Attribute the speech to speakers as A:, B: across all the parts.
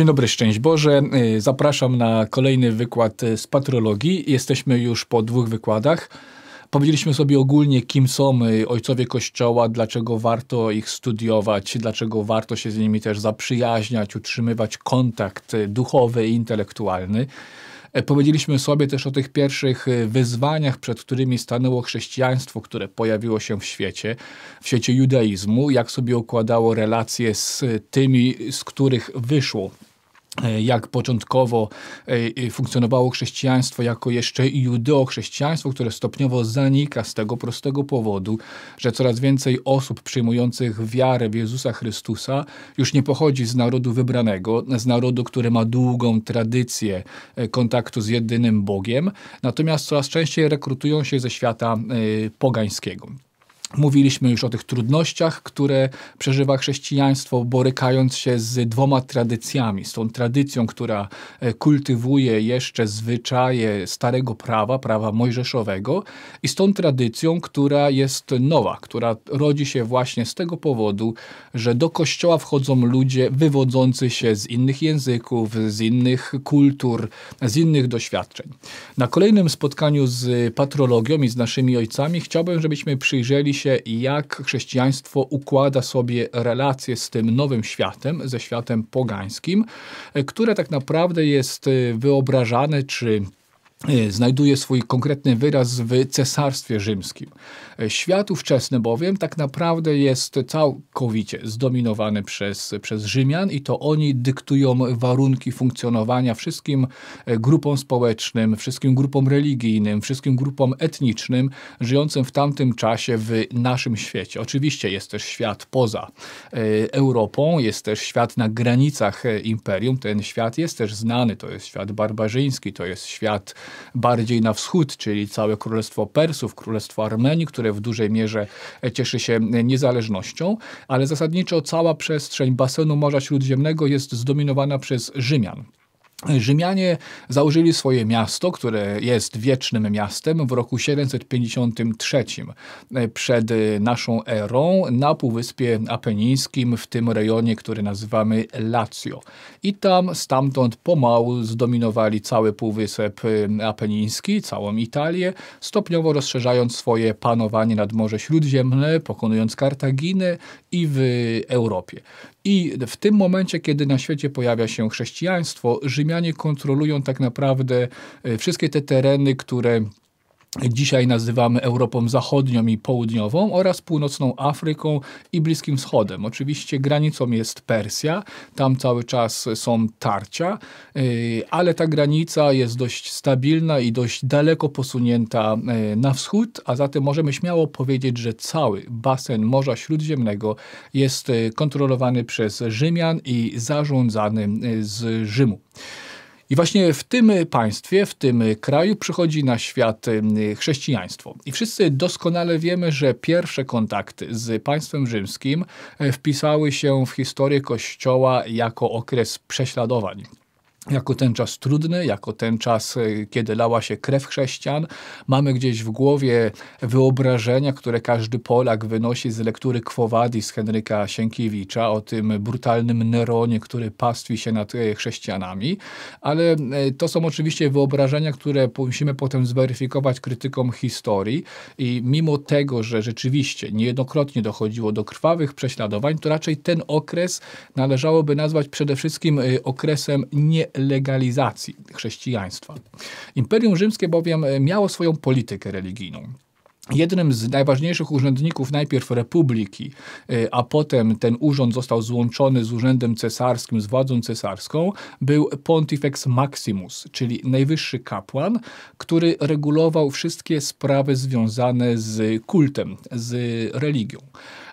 A: Dzień dobry, szczęść Boże. Y, zapraszam na kolejny wykład y, z patrologii. Jesteśmy już po dwóch wykładach. Powiedzieliśmy sobie ogólnie, kim są y, ojcowie Kościoła, dlaczego warto ich studiować, dlaczego warto się z nimi też zaprzyjaźniać, utrzymywać kontakt duchowy i intelektualny. E, powiedzieliśmy sobie też o tych pierwszych wyzwaniach, przed którymi stanęło chrześcijaństwo, które pojawiło się w świecie, w świecie judaizmu, jak sobie układało relacje z tymi, z których wyszło E, jak początkowo e, e, funkcjonowało chrześcijaństwo jako jeszcze judeo-chrześcijaństwo, które stopniowo zanika z tego prostego powodu, że coraz więcej osób przyjmujących wiarę w Jezusa Chrystusa już nie pochodzi z narodu wybranego, z narodu, który ma długą tradycję kontaktu z jedynym Bogiem, natomiast coraz częściej rekrutują się ze świata pogańskiego. Mówiliśmy już o tych trudnościach, które przeżywa chrześcijaństwo, borykając się z dwoma tradycjami. Z tą tradycją, która e, kultywuje jeszcze zwyczaje starego prawa, prawa mojżeszowego, i z tą tradycją, która jest nowa, która rodzi się właśnie z tego powodu, że do kościoła wchodzą ludzie wywodzący się z innych języków, z innych kultur, z innych doświadczeń. Na kolejnym spotkaniu z patrologią i z naszymi ojcami chciałbym, żebyśmy przyjrzeli się jak chrześcijaństwo układa sobie relacje z tym nowym światem, ze światem pogańskim, e, które tak naprawdę jest e, wyobrażane czy e, znajduje swój konkretny wyraz w Cesarstwie Rzymskim. Świat ówczesny bowiem tak naprawdę jest całkowicie zdominowany przez, przez Rzymian i to oni dyktują warunki funkcjonowania wszystkim e, grupom społecznym, wszystkim grupom religijnym, wszystkim grupom etnicznym żyjącym w tamtym czasie w naszym świecie. Oczywiście jest też świat poza e, Europą, jest też świat na granicach e, imperium. Ten świat jest też znany, to jest świat barbarzyński, to jest świat bardziej na wschód, czyli całe królestwo Persów, królestwo Armenii, które w dużej mierze cieszy się niezależnością, ale zasadniczo cała przestrzeń basenu Morza Śródziemnego jest zdominowana przez Rzymian. Rzymianie założyli swoje miasto, które jest wiecznym miastem w roku 753 e, przed e, naszą erą na Półwyspie Apenińskim, w tym rejonie, który nazywamy Lazio. I tam stamtąd pomału zdominowali cały Półwysep e, Apeniński, całą Italię, stopniowo rozszerzając swoje panowanie nad Morze Śródziemne, pokonując Kartaginę i w Europie. I w tym momencie, kiedy na świecie pojawia się chrześcijaństwo, Rzymianie kontrolują tak naprawdę e, wszystkie te tereny, które dzisiaj nazywamy Europą Zachodnią i Południową oraz Północną Afryką i Bliskim Wschodem. Oczywiście granicą jest Persja, tam cały czas są tarcia, y, ale ta granica jest dość stabilna i dość daleko posunięta y, na wschód, a zatem możemy śmiało powiedzieć, że cały basen Morza Śródziemnego jest y, kontrolowany przez Rzymian i zarządzany z Rzymu. I właśnie w tym państwie, w tym kraju przychodzi na świat y, chrześcijaństwo. I wszyscy doskonale wiemy, że pierwsze kontakty z państwem rzymskim e, wpisały się w historię Kościoła jako okres prześladowań jako ten czas trudny, jako ten czas, e, kiedy lała się krew chrześcijan. Mamy gdzieś w głowie wyobrażenia, które każdy Polak wynosi z lektury kwowady z Henryka Sienkiewicza o tym brutalnym Neronie, który pastwi się nad e, chrześcijanami, ale e, to są oczywiście wyobrażenia, które musimy potem zweryfikować krytyką historii i mimo tego, że rzeczywiście niejednokrotnie dochodziło do krwawych prześladowań, to raczej ten okres należałoby nazwać przede wszystkim okresem nie delegalizacji chrześcijaństwa. Imperium Rzymskie bowiem e, miało swoją politykę religijną. Jednym z najważniejszych urzędników najpierw republiki, e, a potem ten urząd został złączony z urzędem cesarskim, z władzą cesarską, był Pontifex Maximus, czyli najwyższy kapłan, który regulował wszystkie sprawy związane z kultem, z religią.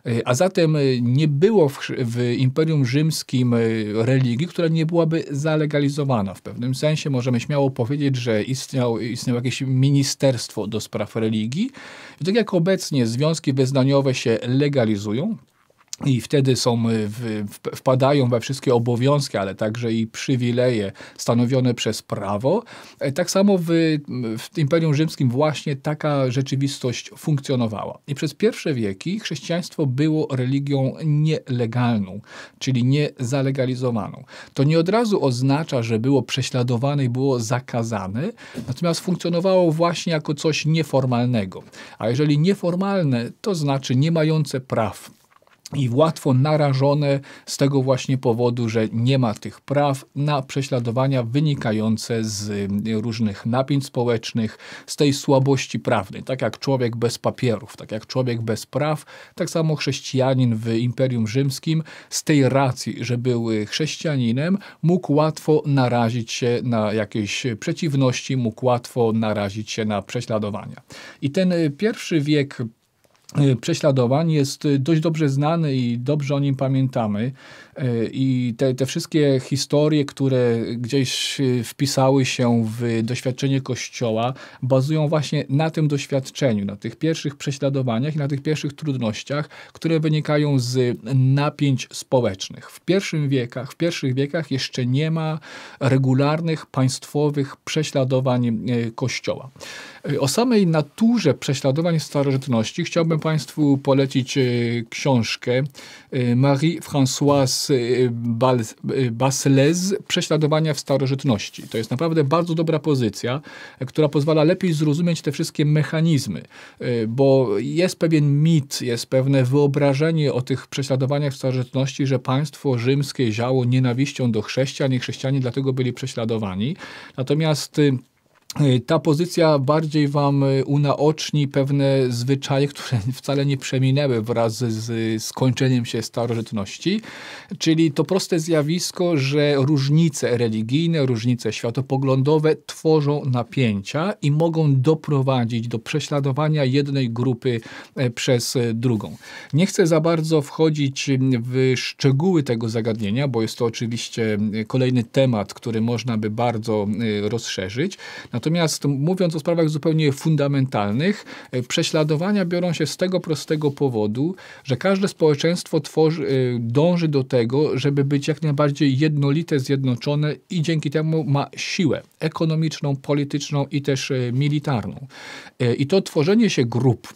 A: E, a zatem e, nie było w, w, Imperium Rzymskim e, religii, która nie byłaby zalegalizowana. W pewnym sensie możemy śmiało powiedzieć, że istniało jakieś ministerstwo do spraw religii. I tak jak obecnie związki wyznaniowe się legalizują, i wtedy są, y, w, wpadają we wszystkie obowiązki, ale także i przywileje stanowione przez prawo. E, tak samo w, w Imperium Rzymskim właśnie taka rzeczywistość funkcjonowała. I przez pierwsze wieki chrześcijaństwo było religią nielegalną, czyli niezalegalizowaną. To nie od razu oznacza, że było prześladowane i było zakazane, natomiast funkcjonowało właśnie jako coś nieformalnego. A jeżeli nieformalne, to znaczy nie mające praw i łatwo narażone z tego właśnie powodu, że nie ma tych praw na prześladowania wynikające z y, różnych napięć społecznych, z tej słabości prawnej. Tak jak człowiek bez papierów, tak jak człowiek bez praw, tak samo chrześcijanin w Imperium Rzymskim z tej racji, że był y, chrześcijaninem, mógł łatwo narazić się na jakieś przeciwności, mógł łatwo narazić się na prześladowania. I ten y, pierwszy wiek Y, prześladowań jest y, dość dobrze znany i dobrze o nim pamiętamy. E, I te, te wszystkie historie, które gdzieś e, wpisały się w doświadczenie Kościoła, bazują właśnie na tym doświadczeniu, na tych pierwszych prześladowaniach i na tych pierwszych trudnościach, które wynikają z napięć społecznych. W pierwszych wiekach, w pierwszych wiekach jeszcze nie ma regularnych państwowych prześladowań e, Kościoła. O samej naturze prześladowań starożytności chciałbym Państwu polecić książkę Marie-Françoise Bas, y, y, Baslez prześladowania w starożytności. To jest naprawdę bardzo dobra pozycja, która pozwala lepiej zrozumieć te wszystkie mechanizmy, y, bo jest pewien mit, jest pewne wyobrażenie o tych prześladowaniach w starożytności, że państwo rzymskie ziało nienawiścią do chrześcijan i chrześcijanie dlatego byli prześladowani. Natomiast Y, ta pozycja bardziej wam y, unaoczni pewne zwyczaje, które wcale nie przeminęły wraz z skończeniem się starożytności, czyli to proste zjawisko, że różnice religijne, różnice światopoglądowe tworzą napięcia i mogą doprowadzić do prześladowania jednej grupy e, przez e, drugą. Nie chcę za bardzo wchodzić w szczegóły tego zagadnienia, bo jest to oczywiście kolejny temat, który można by bardzo rozszerzyć. Natomiast mówiąc o sprawach zupełnie fundamentalnych, e, prześladowania biorą się z tego prostego powodu, że każde społeczeństwo tworzy, e, dąży do tego, żeby być jak najbardziej jednolite, zjednoczone i dzięki temu ma siłę ekonomiczną, polityczną i też e, militarną. I to tworzenie się grup,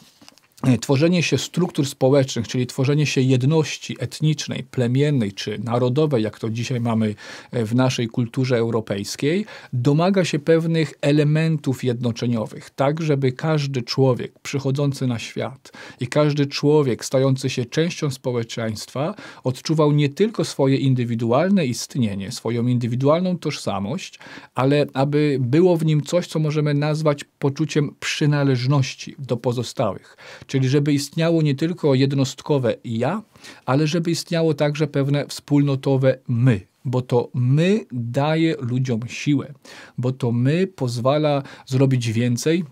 A: E, tworzenie się struktur społecznych, czyli tworzenie się jedności etnicznej, plemiennej czy narodowej, jak to dzisiaj mamy e, w naszej kulturze europejskiej, domaga się pewnych elementów jednoczeniowych, tak żeby każdy człowiek przychodzący na świat i każdy człowiek stający się częścią społeczeństwa odczuwał nie tylko swoje indywidualne istnienie, swoją indywidualną tożsamość, ale aby było w nim coś, co możemy nazwać poczuciem przynależności do pozostałych Czyli żeby istniało nie tylko jednostkowe ja, ale żeby istniało także pewne wspólnotowe my, bo to my daje ludziom siłę, bo to my pozwala zrobić więcej,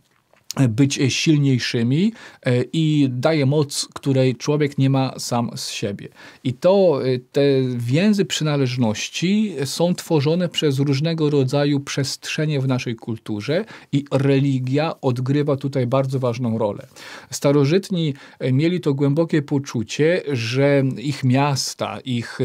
A: być silniejszymi e, i daje moc, której człowiek nie ma sam z siebie. I to e, te więzy przynależności są tworzone przez różnego rodzaju przestrzenie w naszej kulturze i religia odgrywa tutaj bardzo ważną rolę. Starożytni e, mieli to głębokie poczucie, że ich miasta, ich,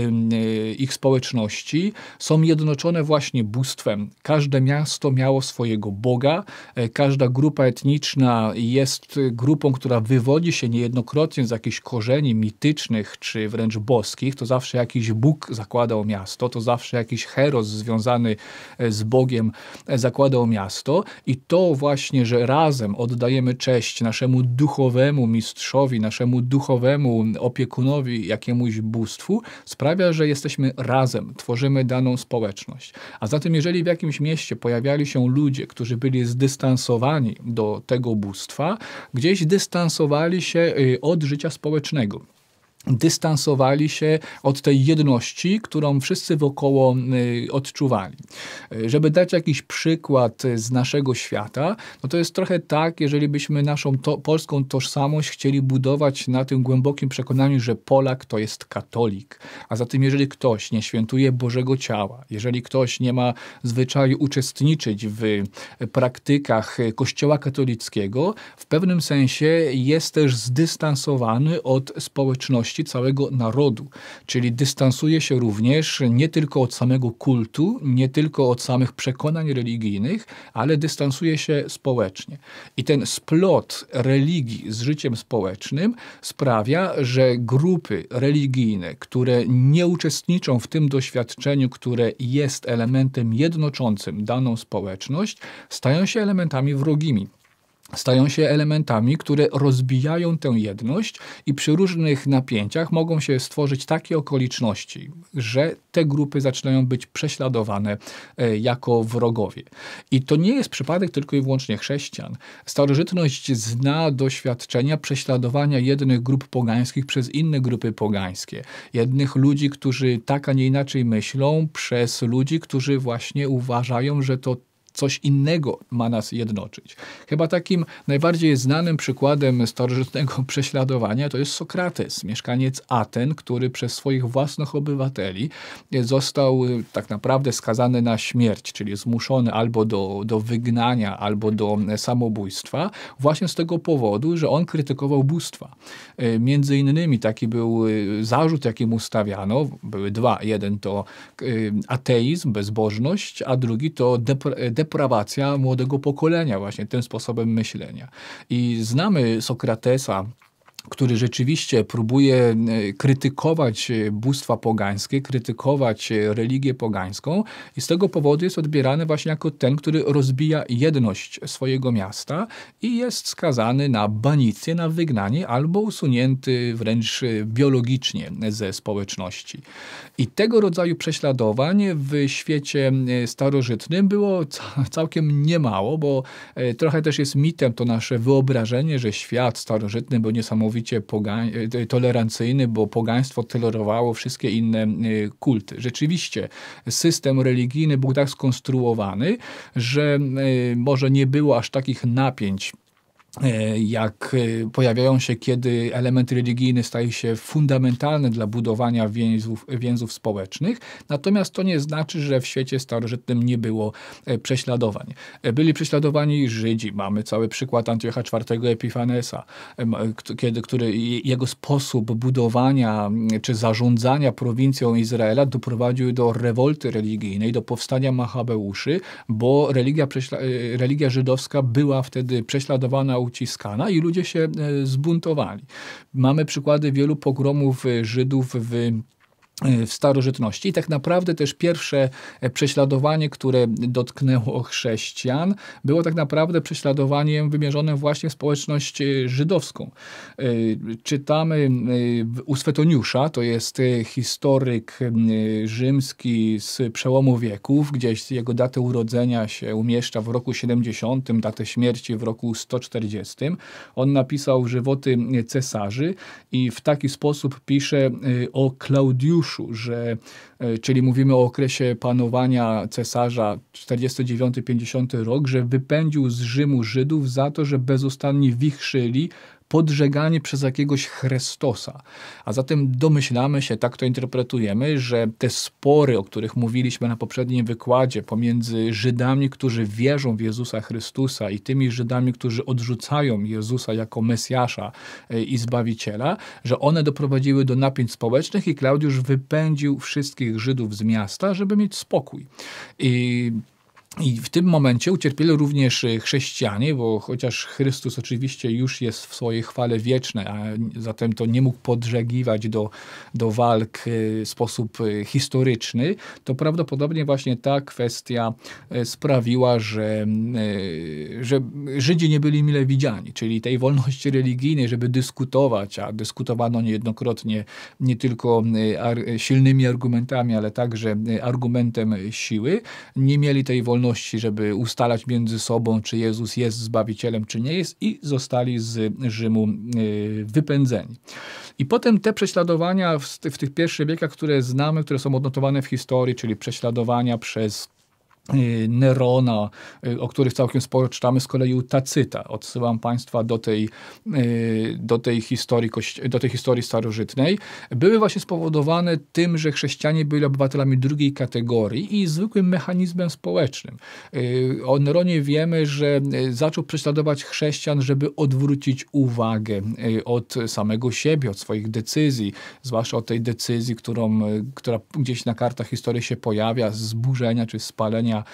A: ich społeczności są jednoczone właśnie bóstwem. Każde miasto miało swojego boga, każda grupa etniczna etniczna jest grupą, która wywodzi się niejednokrotnie z jakichś korzeni mitycznych czy wręcz boskich, to zawsze jakiś Bóg zakładał miasto, to zawsze jakiś heros związany e, z Bogiem e, zakładał miasto i to właśnie, że razem oddajemy cześć naszemu duchowemu mistrzowi, naszemu duchowemu opiekunowi, jakiemuś bóstwu, sprawia, że jesteśmy razem, tworzymy daną społeczność. A zatem jeżeli w jakimś mieście pojawiali się ludzie, którzy byli zdystansowani do tego bóstwa, gdzieś dystansowali się y, od życia społecznego dystansowali się od tej jedności, którą wszyscy wokoło y, odczuwali. Y, żeby dać jakiś przykład y, z naszego świata, no to jest trochę tak, jeżeli byśmy naszą to, polską tożsamość chcieli budować na tym głębokim przekonaniu, że Polak to jest katolik, a zatem jeżeli ktoś nie świętuje Bożego Ciała, jeżeli ktoś nie ma zwyczaju uczestniczyć w praktykach kościoła katolickiego, w pewnym sensie jest też zdystansowany od społeczności całego narodu. Czyli dystansuje się również nie tylko od samego kultu, nie tylko od samych przekonań religijnych, ale dystansuje się społecznie. I ten splot religii z życiem społecznym sprawia, że grupy religijne, które nie uczestniczą w tym doświadczeniu, które jest elementem jednoczącym daną społeczność, stają się elementami wrogimi stają się elementami, które rozbijają tę jedność i przy różnych napięciach mogą się stworzyć takie okoliczności, że te grupy zaczynają być prześladowane e, jako wrogowie. I to nie jest przypadek tylko i wyłącznie chrześcijan. Starożytność zna doświadczenia prześladowania jednych grup pogańskich przez inne grupy pogańskie. Jednych ludzi, którzy tak, a nie inaczej myślą, przez ludzi, którzy właśnie uważają, że to coś innego ma nas jednoczyć. Chyba takim najbardziej znanym przykładem starożytnego prześladowania to jest Sokrates, mieszkaniec Aten, który przez swoich własnych obywateli został y, tak naprawdę skazany na śmierć, czyli zmuszony albo do, do wygnania, albo do samobójstwa, właśnie z tego powodu, że on krytykował bóstwa. Y, między innymi taki był y, zarzut, jaki mu stawiano, były dwa. Jeden to ateizm, bezbożność, a drugi to depre deprawacja młodego pokolenia właśnie tym sposobem myślenia. I znamy Sokratesa, który rzeczywiście próbuje e, krytykować e, bóstwa pogańskie, krytykować e, religię pogańską i z tego powodu jest odbierany właśnie jako ten, który rozbija jedność swojego miasta i jest skazany na banicję, na wygnanie albo usunięty wręcz biologicznie ze społeczności. I tego rodzaju prześladowań w świecie starożytnym było całkiem niemało, bo trochę też jest mitem to nasze wyobrażenie, że świat starożytny był niesamowity całkowicie e, tolerancyjny, bo pogaństwo tolerowało wszystkie inne e, kulty. Rzeczywiście system religijny był tak skonstruowany, że e, może nie było aż takich napięć E, jak e, pojawiają się, kiedy element religijny staje się fundamentalny dla budowania więzów, więzów społecznych, natomiast to nie znaczy, że w świecie starożytnym nie było e, prześladowań. Byli prześladowani Żydzi, mamy cały przykład Antiocha IV Epifanesa, kiedy, który jego sposób budowania mm, czy zarządzania prowincją Izraela doprowadził do rewolty religijnej, do powstania Machabeuszy, bo religia, religia żydowska była wtedy prześladowana uciskana i ludzie się e, zbuntowali. Mamy przykłady wielu pogromów e, Żydów w w starożytności. I tak naprawdę też pierwsze e, prześladowanie, które dotknęło chrześcijan, było tak naprawdę prześladowaniem wymierzonym właśnie w społeczność e, żydowską. E, czytamy u Swetoniusza, to jest historyk rzymski z przełomu wieków, gdzieś jego datę urodzenia się umieszcza w roku 70, datę śmierci w roku 140. On napisał żywoty cesarzy i w taki sposób pisze o Klaudiuszu, że, e, czyli mówimy o okresie panowania cesarza 49-50 rok, że wypędził z Rzymu Żydów za to, że bezustannie wichrzyli podżeganie przez jakiegoś Chrystosa. A zatem domyślamy się, tak to interpretujemy, że te spory, o których mówiliśmy na poprzednim wykładzie, pomiędzy Żydami, którzy wierzą w Jezusa Chrystusa i tymi Żydami, którzy odrzucają Jezusa jako Mesjasza e, i Zbawiciela, że one doprowadziły do napięć społecznych i Klaudiusz wypędził wszystkich Żydów z miasta, żeby mieć spokój. I i w tym momencie ucierpieli również e, chrześcijanie, bo chociaż Chrystus oczywiście już jest w swojej chwale wiecznej, a zatem to nie mógł podżegiwać do, do walk e, w sposób e, historyczny, to prawdopodobnie właśnie ta kwestia sprawiła, że, że Żydzi nie byli mile widziani, czyli tej wolności religijnej, żeby dyskutować, a dyskutowano niejednokrotnie nie tylko silnymi argumentami, ale także argumentem siły, nie mieli tej wolności skłonności, żeby ustalać między sobą, czy Jezus jest Zbawicielem, czy nie jest i zostali z Rzymu e, wypędzeni. I potem te prześladowania w, w tych pierwszych wiekach, które znamy, które są odnotowane w historii, czyli prześladowania przez Y, Nerona, y, o których całkiem sporo czytamy, z kolei u Tacyta. Odsyłam Państwa do tej, y, do tej, historii, do tej historii starożytnej. Były właśnie spowodowane tym, że chrześcijanie byli obywatelami drugiej kategorii i zwykłym mechanizmem społecznym. O Neronie wiemy, że zaczął prześladować chrześcijan, żeby odwrócić uwagę od samego siebie, od swoich decyzji, zwłaszcza od tej decyzji, którą, która gdzieś na kartach historii się pojawia, zburzenia czy spalenia zniszczenia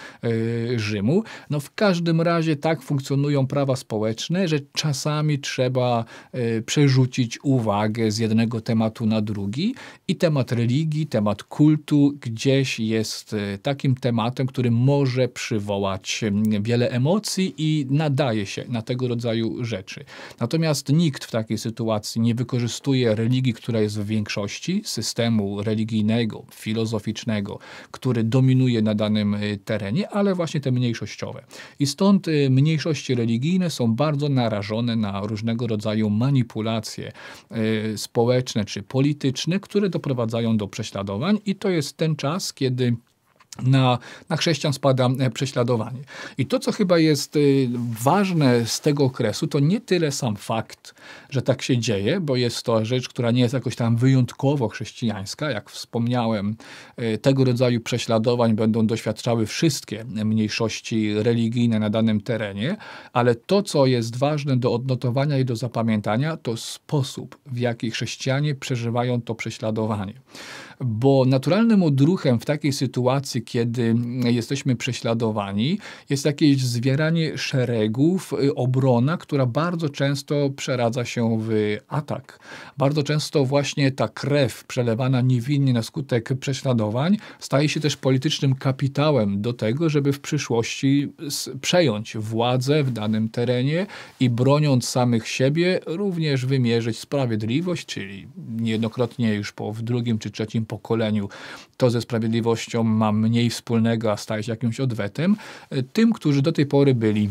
A: y, Rzymu. No w każdym razie tak funkcjonują prawa społeczne, że czasami trzeba y, przerzucić uwagę z jednego tematu na drugi i temat religii, temat kultu gdzieś jest y, takim tematem, który może przywołać wiele emocji i nadaje się na tego rodzaju rzeczy. Natomiast nikt w takiej sytuacji nie wykorzystuje religii, która jest w większości, systemu religijnego, filozoficznego, który dominuje na danym terenie, ale właśnie te mniejszościowe. I stąd y, mniejszości religijne są bardzo narażone na różnego rodzaju manipulacje y, społeczne czy polityczne, które doprowadzają do prześladowań i to jest ten czas, kiedy na, na chrześcijan spada e, prześladowanie. I to, co chyba jest e, ważne z tego okresu, to nie tyle sam fakt, że tak się dzieje, bo jest to rzecz, która nie jest jakoś tam wyjątkowo chrześcijańska. Jak wspomniałem, e, tego rodzaju prześladowań będą doświadczały wszystkie mniejszości religijne na danym terenie, ale to, co jest ważne do odnotowania i do zapamiętania, to sposób, w jaki chrześcijanie przeżywają to prześladowanie bo naturalnym odruchem w takiej sytuacji, kiedy jesteśmy prześladowani, jest jakieś zwieranie szeregów, y, obrona, która bardzo często przeradza się w atak. Bardzo często właśnie ta krew przelewana niewinnie na skutek prześladowań staje się też politycznym kapitałem do tego, żeby w przyszłości przejąć władzę w danym terenie i broniąc samych siebie również wymierzyć sprawiedliwość, czyli niejednokrotnie już po drugim czy trzecim pokoleniu to ze sprawiedliwością ma mniej wspólnego, a staje się jakimś odwetem, tym, którzy do tej pory byli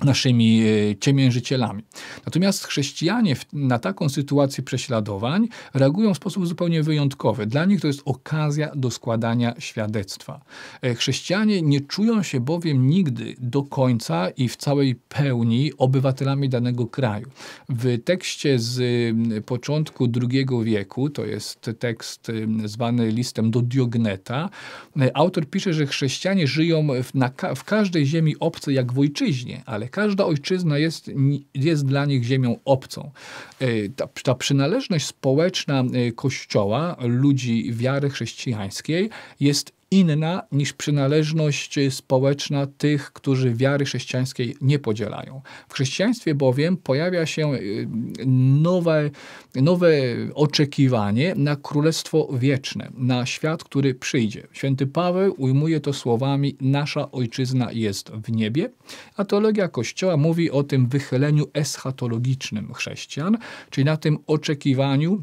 A: naszymi e, ciemiężycielami. Natomiast chrześcijanie na taką sytuację prześladowań reagują w sposób zupełnie wyjątkowy. Dla nich to jest okazja do składania świadectwa. E, chrześcijanie nie czują się bowiem nigdy do końca i w całej pełni obywatelami danego kraju. W tekście z początku II wieku, to jest tekst zwany listem do Diogneta, e, autor pisze, że chrześcijanie żyją w, na, w każdej ziemi obcej jak w ojczyźnie, ale ale każda ojczyzna jest, jest dla nich ziemią obcą. E, ta, ta przynależność społeczna e, Kościoła, ludzi wiary chrześcijańskiej jest inna niż przynależność społeczna tych, którzy wiary chrześcijańskiej nie podzielają. W chrześcijaństwie bowiem pojawia się y, nowe, nowe oczekiwanie na królestwo wieczne, na świat, który przyjdzie. Święty Paweł ujmuje to słowami: Nasza ojczyzna jest w niebie, a teologia Kościoła mówi o tym wychyleniu eschatologicznym chrześcijan, czyli na tym oczekiwaniu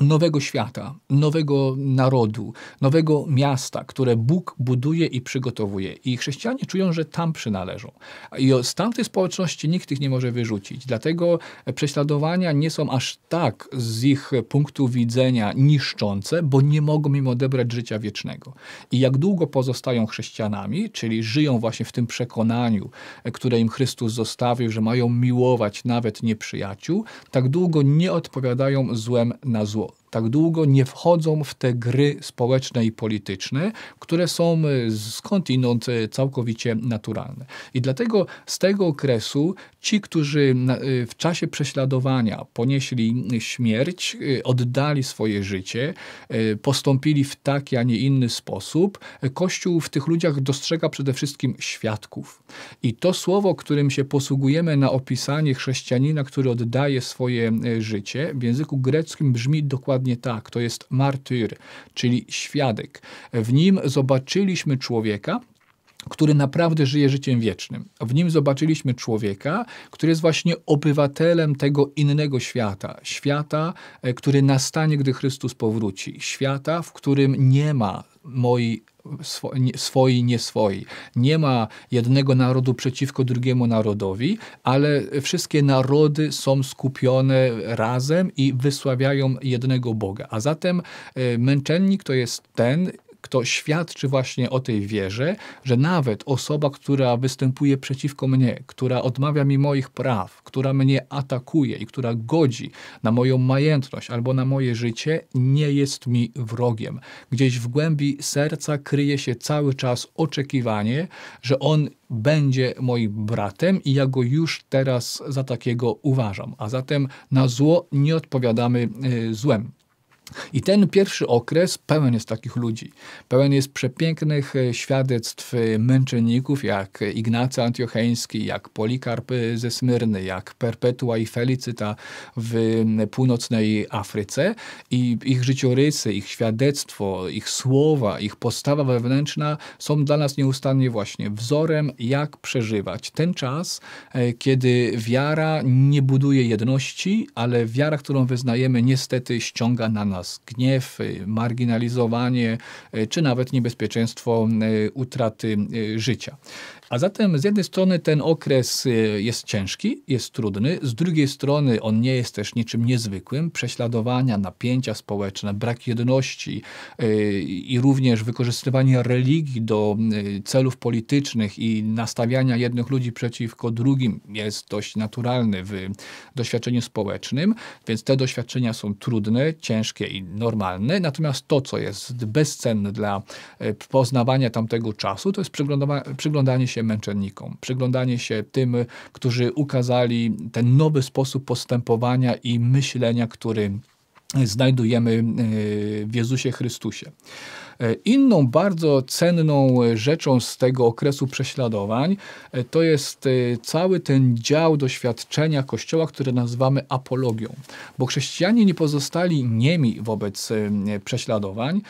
A: nowego świata, nowego narodu, nowego miasta, które Bóg buduje i przygotowuje. I chrześcijanie czują, że tam przynależą. I z tamtej społeczności nikt ich nie może wyrzucić. Dlatego prześladowania nie są aż tak z ich punktu widzenia niszczące, bo nie mogą im odebrać życia wiecznego. I jak długo pozostają chrześcijanami, czyli żyją właśnie w tym przekonaniu, które im Chrystus zostawił, że mają miłować nawet nieprzyjaciół, tak długo nie odpowiadają złem na zło people tak długo nie wchodzą w te gry społeczne i polityczne, które są e, skądinąd e, całkowicie naturalne. I dlatego z tego okresu ci, którzy e, w czasie prześladowania ponieśli śmierć, oddali swoje życie, postąpili w taki, a nie inny sposób, Kościół w tych ludziach dostrzega przede wszystkim świadków. I to słowo, którym się posługujemy na opisanie chrześcijanina, który oddaje swoje życie, w języku greckim brzmi dokładnie dokładnie tak, to jest martyr, czyli świadek. W nim zobaczyliśmy człowieka, który naprawdę żyje życiem wiecznym. W nim zobaczyliśmy człowieka, który jest właśnie obywatelem tego innego świata, świata, e, który nastanie, gdy Chrystus powróci, świata, w którym nie ma moi swoi, nie swoi. Nie ma jednego narodu przeciwko drugiemu narodowi, ale wszystkie narody są skupione razem i wysławiają jednego Boga. A zatem e, męczennik to jest ten, kto świadczy właśnie o tej wierze, że nawet osoba, która występuje przeciwko mnie, która odmawia mi moich praw, która mnie atakuje i która godzi na moją majątność albo na moje życie, nie jest mi wrogiem. Gdzieś w głębi serca kryje się cały czas oczekiwanie, że on będzie moim bratem i ja go już teraz za takiego uważam. A zatem na zło nie odpowiadamy e, złem. I ten pierwszy okres pełen jest takich ludzi. Pełen jest przepięknych e, świadectw e, męczenników, jak Ignacy Antiocheński, jak Polikarp ze Smyrny, jak Perpetua i Felicyta w północnej Afryce. I ich życiorysy, ich świadectwo, ich słowa, ich postawa wewnętrzna są dla nas nieustannie właśnie wzorem, jak przeżywać ten czas, e, kiedy wiara nie buduje jedności, ale wiara, którą wyznajemy, niestety ściąga na nas nas gniew, y, marginalizowanie y, czy nawet niebezpieczeństwo y, utraty życia. A zatem z jednej strony ten okres jest ciężki, jest trudny, z drugiej strony on nie jest też niczym niezwykłym. Prześladowania, napięcia społeczne, brak jedności i również wykorzystywanie religii do celów politycznych i nastawiania jednych ludzi przeciwko drugim jest dość naturalny w doświadczeniu społecznym, więc te doświadczenia są trudne, ciężkie i normalne, natomiast to, co jest bezcenne dla e, poznawania tamtego czasu, to jest przyglądanie się męczennikom, przyglądanie się tym, którzy ukazali ten nowy sposób postępowania i myślenia, który znajdujemy e, w Jezusie Chrystusie. E, inną bardzo cenną e, rzeczą z tego okresu prześladowań e, to jest cały ten dział doświadczenia Kościoła, który nazywamy apologią. Bo chrześcijanie nie pozostali niemi wobec prześladowań.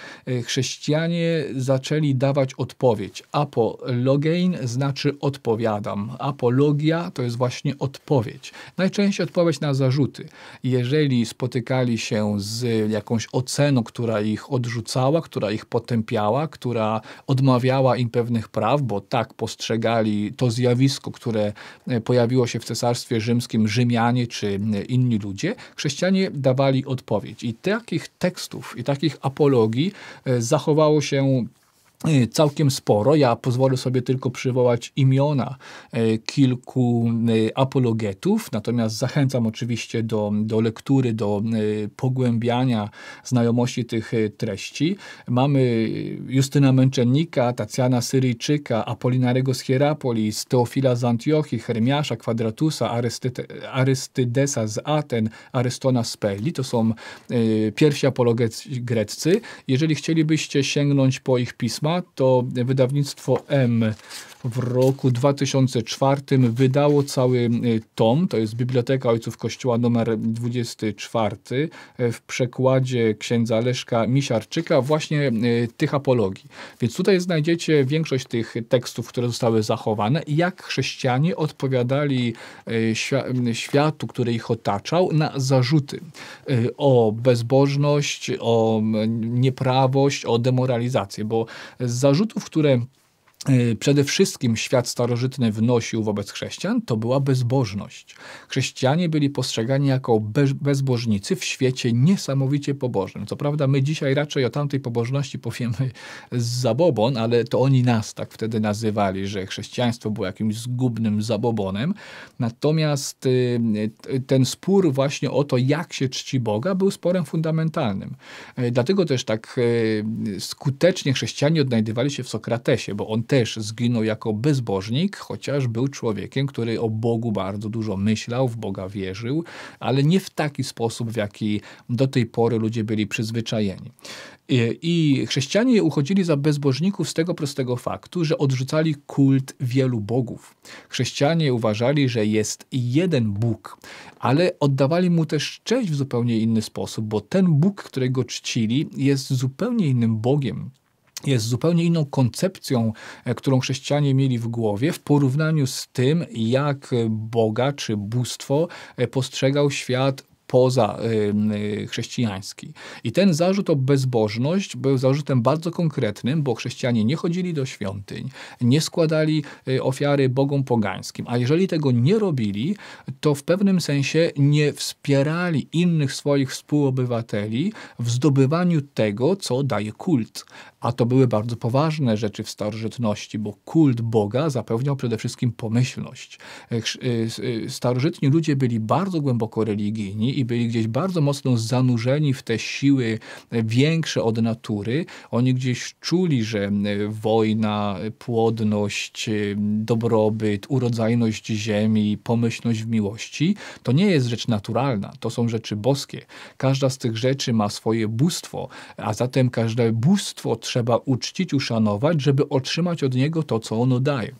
A: Chrześcijanie zaczęli dawać odpowiedź. Apologein znaczy odpowiadam. Apologia to jest właśnie odpowiedź. Najczęściej odpowiedź na zarzuty. Jeżeli spotykali się z jakąś oceną, która ich odrzucała, która ich potępiała, która odmawiała im pewnych praw, bo tak postrzegali to zjawisko, które e, pojawiło się w Cesarstwie Rzymskim Rzymianie czy e, inni ludzie, chrześcijanie dawali odpowiedź. I takich tekstów i takich apologii e, zachowało się Y, całkiem sporo. Ja pozwolę sobie tylko przywołać imiona e, kilku e, apologetów, natomiast zachęcam oczywiście do, do lektury, do e, pogłębiania znajomości tych treści. Mamy Justyna Męczennika, Tacjana Syryjczyka, Apolinarego z Hierapolis, Teofila z Antiochii, Hermiasza, Kwadratusa, Arystyte, Arystydesa z Aten, Arystona z Peli. To są pierwsi apologeci greccy. Jeżeli chcielibyście sięgnąć po ich pisma, to wydawnictwo M w roku 2004 wydało cały y, tom, to jest Biblioteka Ojców Kościoła numer 24 y, w przekładzie księdza Leszka Misiarczyka właśnie y, tych apologii. Więc tutaj znajdziecie większość tych tekstów, które zostały zachowane i jak chrześcijanie odpowiadali światu, który ich otaczał na zarzuty o bezbożność, o mm, nieprawość, o demoralizację, bo z zarzutów, które Y, przede wszystkim świat starożytny wnosił wobec chrześcijan, to była bezbożność. Chrześcijanie byli postrzegani jako bezbożnicy w świecie niesamowicie pobożnym. Co prawda my dzisiaj raczej o tamtej pobożności powiemy z zabobon, ale to oni nas tak wtedy nazywali, że chrześcijaństwo było jakimś zgubnym zabobonem. Natomiast y, ten spór właśnie o to, jak się czci Boga, był sporem fundamentalnym. Y, dlatego też tak skutecznie chrześcijanie odnajdywali się w Sokratesie, bo on też zginął jako bezbożnik, chociaż był człowiekiem, który o Bogu bardzo dużo myślał, w Boga wierzył, ale nie w taki sposób, w jaki do tej pory ludzie byli przyzwyczajeni. I chrześcijanie uchodzili za bezbożników z tego prostego faktu, że odrzucali kult wielu bogów. Chrześcijanie uważali, że jest jeden Bóg, ale oddawali mu też cześć w zupełnie inny sposób, bo ten Bóg, którego czcili, jest zupełnie innym Bogiem jest zupełnie inną koncepcją, e, którą chrześcijanie mieli w głowie w porównaniu z tym, jak Boga czy bóstwo e, postrzegał świat poza y, chrześcijański I ten zarzut o bezbożność był zarzutem bardzo konkretnym, bo chrześcijanie nie chodzili do świątyń, nie składali y, ofiary bogom pogańskim, a jeżeli tego nie robili, to w pewnym sensie nie wspierali innych swoich współobywateli w zdobywaniu tego, co daje kult. A to były bardzo poważne rzeczy w starożytności, bo kult Boga zapewniał przede wszystkim pomyślność. Y, starożytni ludzie byli bardzo głęboko religijni i byli gdzieś bardzo mocno zanurzeni w te siły e, większe od natury. Oni gdzieś czuli, że e, wojna, e, płodność, dobrobyt, urodzajność ziemi, pomyślność w miłości, to nie jest rzecz naturalna, to są rzeczy boskie. Każda z tych rzeczy ma swoje bóstwo, a zatem każde bóstwo trzeba uczcić, uszanować, żeby otrzymać od niego to, co ono daje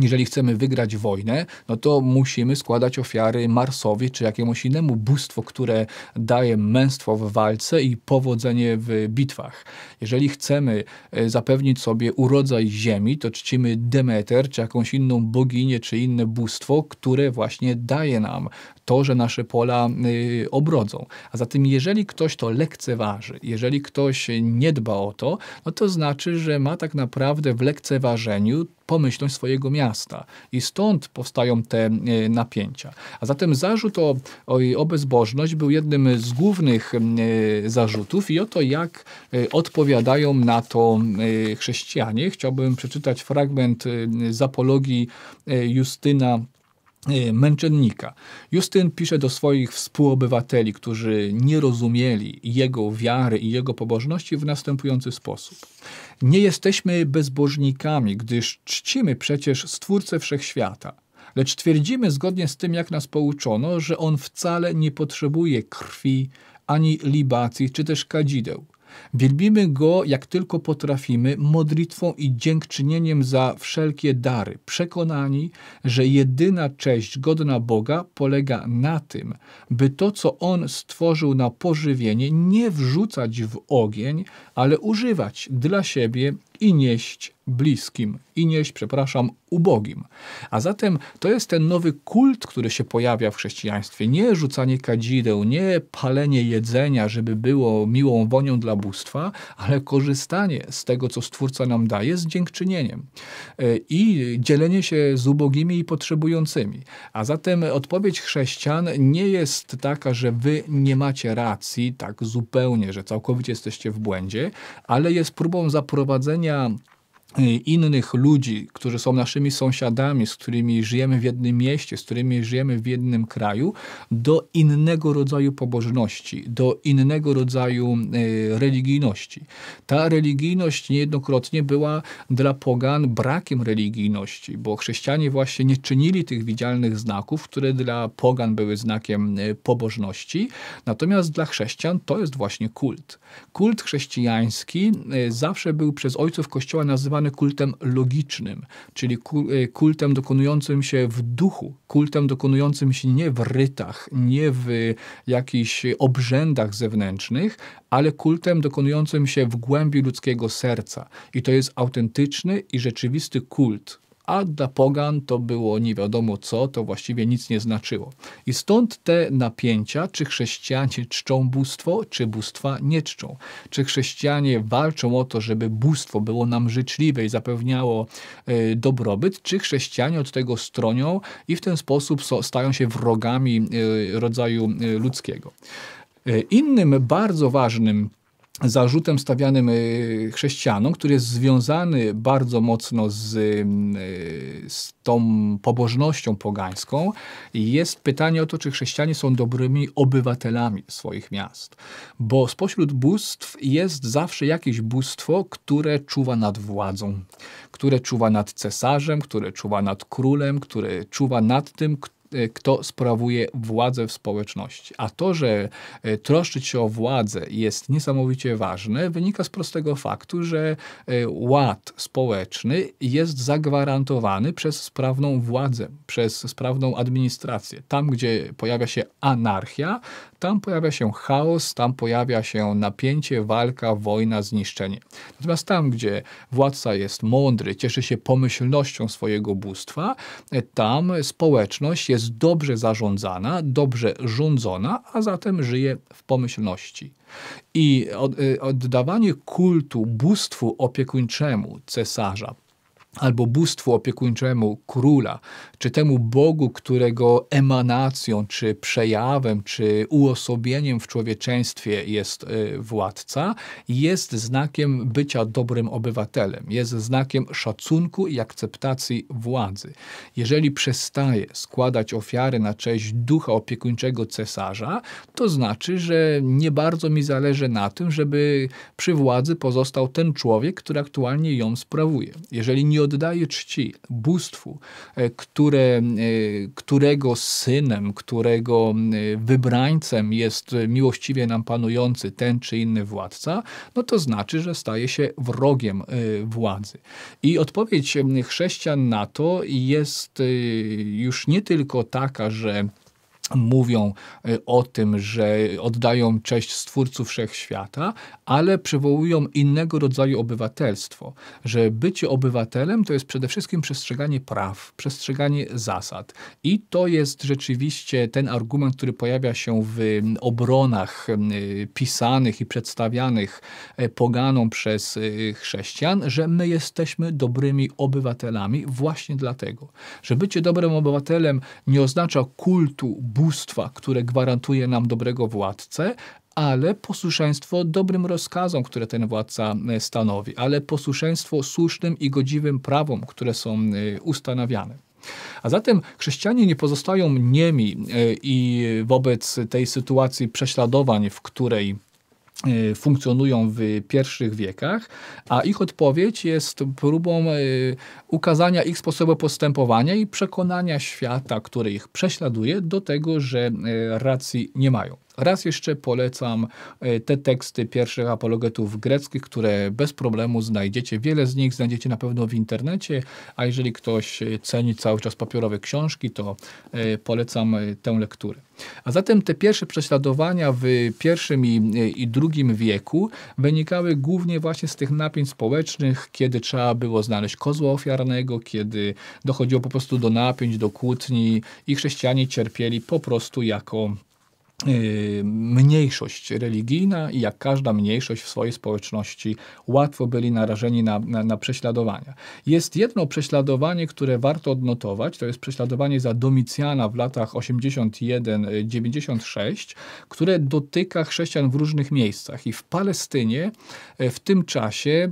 A: jeżeli chcemy wygrać wojnę, no to musimy składać ofiary Marsowi czy jakiemuś innemu bóstwu, które daje męstwo w walce i powodzenie w bitwach. Jeżeli chcemy e, zapewnić sobie urodzaj ziemi, to czcimy Demeter czy jakąś inną boginię czy inne bóstwo, które właśnie daje nam to, że nasze pola y, obrodzą. A zatem, jeżeli ktoś to lekceważy, jeżeli ktoś nie dba o to, no to znaczy, że ma tak naprawdę w lekceważeniu pomyślność swojego miasta. I stąd powstają te y, napięcia. A zatem zarzut o, o, bezbożność był jednym z głównych y, zarzutów i oto jak odpowiadają na to chrześcijanie. Chciałbym przeczytać fragment z apologii Justyna Y, męczennika. Justyn pisze do swoich współobywateli, którzy nie rozumieli jego wiary i jego pobożności w następujący sposób. Nie jesteśmy bezbożnikami, gdyż czcimy przecież Stwórcę Wszechświata, lecz twierdzimy zgodnie z tym, jak nas pouczono, że on wcale nie potrzebuje krwi ani libacji czy też kadzideł. Wielbimy Go, jak tylko potrafimy, modlitwą i dziękczynieniem za wszelkie dary, przekonani, że jedyna cześć godna Boga polega na tym, by to, co On stworzył na pożywienie, nie wrzucać w ogień, ale używać dla siebie i nieść bliskim, i nieść, przepraszam, ubogim. A zatem to jest ten nowy kult, który się pojawia w chrześcijaństwie. Nie rzucanie kadzideł, nie palenie jedzenia, żeby było miłą wonią dla bóstwa, ale korzystanie z tego, co Stwórca nam daje, z dziękczynieniem. E, I dzielenie się z ubogimi i potrzebującymi. A zatem odpowiedź chrześcijan nie jest taka, że wy nie macie racji, tak zupełnie, że całkowicie jesteście w błędzie, ale jest próbą zaprowadzenia я Y, innych ludzi, którzy są naszymi sąsiadami, z którymi żyjemy w jednym mieście, z którymi żyjemy w jednym kraju, do innego rodzaju pobożności, do innego rodzaju y, religijności. Ta religijność niejednokrotnie była dla pogan brakiem religijności, bo chrześcijanie właśnie nie czynili tych widzialnych znaków, które dla pogan były znakiem y, pobożności, natomiast dla chrześcijan to jest właśnie kult. Kult chrześcijański zawsze był przez ojców Kościoła nazywany kultem logicznym, czyli e, kultem dokonującym się w duchu, kultem dokonującym się nie w rytach, nie w jakichś obrzędach zewnętrznych, ale kultem dokonującym się w głębi ludzkiego serca. I to jest autentyczny i rzeczywisty kult, a dla pogan to było nie wiadomo co, to właściwie nic nie znaczyło. I stąd te napięcia, czy chrześcijanie czczą bóstwo, czy bóstwa nie czczą. Czy chrześcijanie walczą o to, żeby bóstwo było nam życzliwe i zapewniało y, dobrobyt, czy chrześcijanie od tego stronią i w ten sposób so, stają się wrogami y, rodzaju y, ludzkiego. Innym bardzo ważnym zarzutem stawianym y, chrześcijanom, który jest związany bardzo mocno z, y, z tą pobożnością pogańską, jest pytanie o to, czy chrześcijanie są dobrymi obywatelami swoich miast. Bo spośród bóstw jest zawsze jakieś bóstwo, które czuwa nad władzą, które czuwa nad cesarzem, które czuwa nad królem, które czuwa nad tym, kto Y, kto sprawuje władzę w społeczności. A to, że y, troszczyć się o władzę jest niesamowicie ważne, wynika z prostego faktu, że y, ład społeczny jest zagwarantowany przez sprawną władzę, przez sprawną administrację. Tam, gdzie pojawia się anarchia, tam pojawia się chaos, tam pojawia się napięcie, walka, wojna, zniszczenie. Natomiast tam, gdzie władca jest mądry, cieszy się pomyślnością swojego bóstwa, e, tam społeczność jest dobrze zarządzana, dobrze rządzona, a zatem żyje w pomyślności. I e, oddawanie kultu bóstwu opiekuńczemu cesarza, albo bóstwu opiekuńczemu króla, czy temu Bogu, którego emanacją, czy przejawem, czy uosobieniem w człowieczeństwie jest y, władca, jest znakiem bycia dobrym obywatelem, jest znakiem szacunku i akceptacji władzy. Jeżeli przestaje składać ofiary na cześć ducha opiekuńczego cesarza, to znaczy, że nie bardzo mi zależy na tym, żeby przy władzy pozostał ten człowiek, który aktualnie ją sprawuje. Jeżeli nie oddaje czci bóstwu, e, które, e, którego synem, którego e, wybrańcem jest miłościwie nam panujący ten czy inny władca, no to znaczy, że staje się wrogiem władzy. I odpowiedź chrześcijan na to jest już nie tylko taka, że mówią y, o tym, że oddają cześć stwórców wszechświata, ale przywołują innego rodzaju obywatelstwo, że bycie obywatelem to jest przede wszystkim przestrzeganie praw, przestrzeganie zasad. I to jest rzeczywiście ten argument, który pojawia się w obronach y, pisanych i przedstawianych y, poganą przez chrześcijan, że my jesteśmy dobrymi obywatelami właśnie dlatego, że bycie dobrym obywatelem nie oznacza kultu bóstwa, bóstwa, które gwarantuje nam dobrego władcę, ale posłuszeństwo dobrym rozkazom, które ten władca e, stanowi, ale posłuszeństwo słusznym i godziwym prawom, które są e, ustanawiane. A zatem chrześcijanie nie pozostają niemi e, i wobec tej sytuacji prześladowań, w której Y, funkcjonują w pierwszych wiekach, a ich odpowiedź jest próbą y, ukazania ich sposobu postępowania i przekonania świata, który ich prześladuje, do tego, że y, racji nie mają. Raz jeszcze polecam e, te teksty pierwszych apologetów greckich, które bez problemu znajdziecie. Wiele z nich znajdziecie na pewno w internecie, a jeżeli ktoś e, ceni cały czas papierowe książki, to e, polecam tę lekturę. A zatem te pierwsze prześladowania w pierwszym i, i drugim wieku wynikały głównie właśnie z tych napięć społecznych, kiedy trzeba było znaleźć kozła ofiarnego, kiedy dochodziło po prostu do napięć, do kłótni i chrześcijanie cierpieli po prostu jako Y, mniejszość religijna i jak każda mniejszość w swojej społeczności łatwo byli narażeni na, na, na, prześladowania. Jest jedno prześladowanie, które warto odnotować, to jest prześladowanie za Domicjana w latach 81-96, które dotyka chrześcijan w różnych miejscach i w Palestynie e, w tym czasie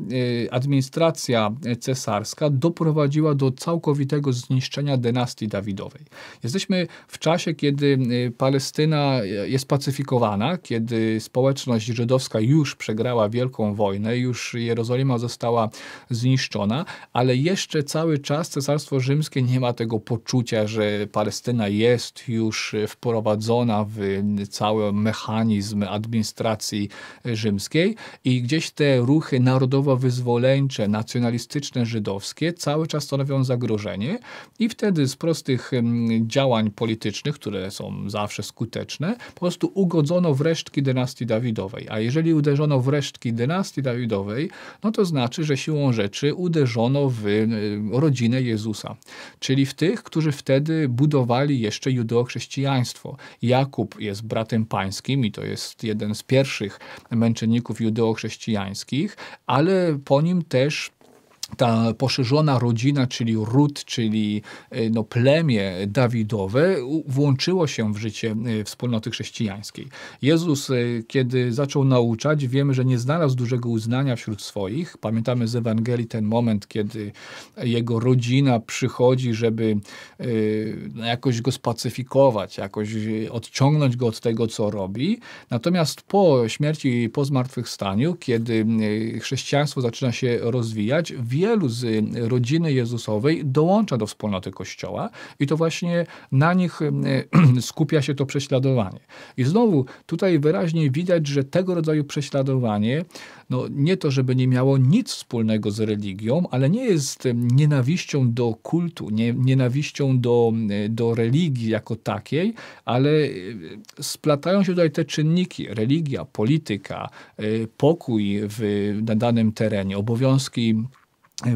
A: e, administracja cesarska doprowadziła do całkowitego zniszczenia dynastii Dawidowej. Jesteśmy w czasie, kiedy e, Palestyna jest pacyfikowana, kiedy społeczność żydowska już przegrała wielką wojnę, już Jerozolima została zniszczona, ale jeszcze cały czas Cesarstwo Rzymskie nie ma tego poczucia, że Palestyna jest już wprowadzona w cały mechanizm administracji rzymskiej i gdzieś te ruchy narodowo-wyzwoleńcze, nacjonalistyczne, żydowskie cały czas stanowią zagrożenie i wtedy z prostych mm, działań politycznych, które są zawsze skuteczne, po prostu ugodzono w resztki dynastii Dawidowej. A jeżeli uderzono w resztki dynastii Dawidowej, no to znaczy, że siłą rzeczy uderzono w y, rodzinę Jezusa, czyli w tych, którzy wtedy budowali jeszcze judeochrześcijaństwo. Jakub jest bratem pańskim i to jest jeden z pierwszych męczenników judeochrześcijańskich, ale po nim też ta poszerzona rodzina, czyli ród, czyli e, no, plemię Dawidowe, włączyło się w życie e, wspólnoty chrześcijańskiej. Jezus, e, kiedy zaczął nauczać, wiemy, że nie znalazł dużego uznania wśród swoich. Pamiętamy z Ewangelii ten moment, kiedy jego rodzina przychodzi, żeby no, jakoś go spacyfikować, jakoś odciągnąć go od tego, co robi. Natomiast po śmierci i po zmartwychwstaniu, kiedy chrześcijaństwo zaczyna się rozwijać, wielu z y, rodziny Jezusowej dołącza do wspólnoty Kościoła i to właśnie na nich y, skupia się to prześladowanie. I znowu tutaj wyraźnie widać, że tego rodzaju prześladowanie, no nie to, żeby nie miało nic wspólnego z religią, ale nie jest y, nienawiścią do kultu, nie, nienawiścią do, do religii jako takiej, ale splatają się tutaj te czynniki: religia, polityka, pokój w, na danym terenie, obowiązki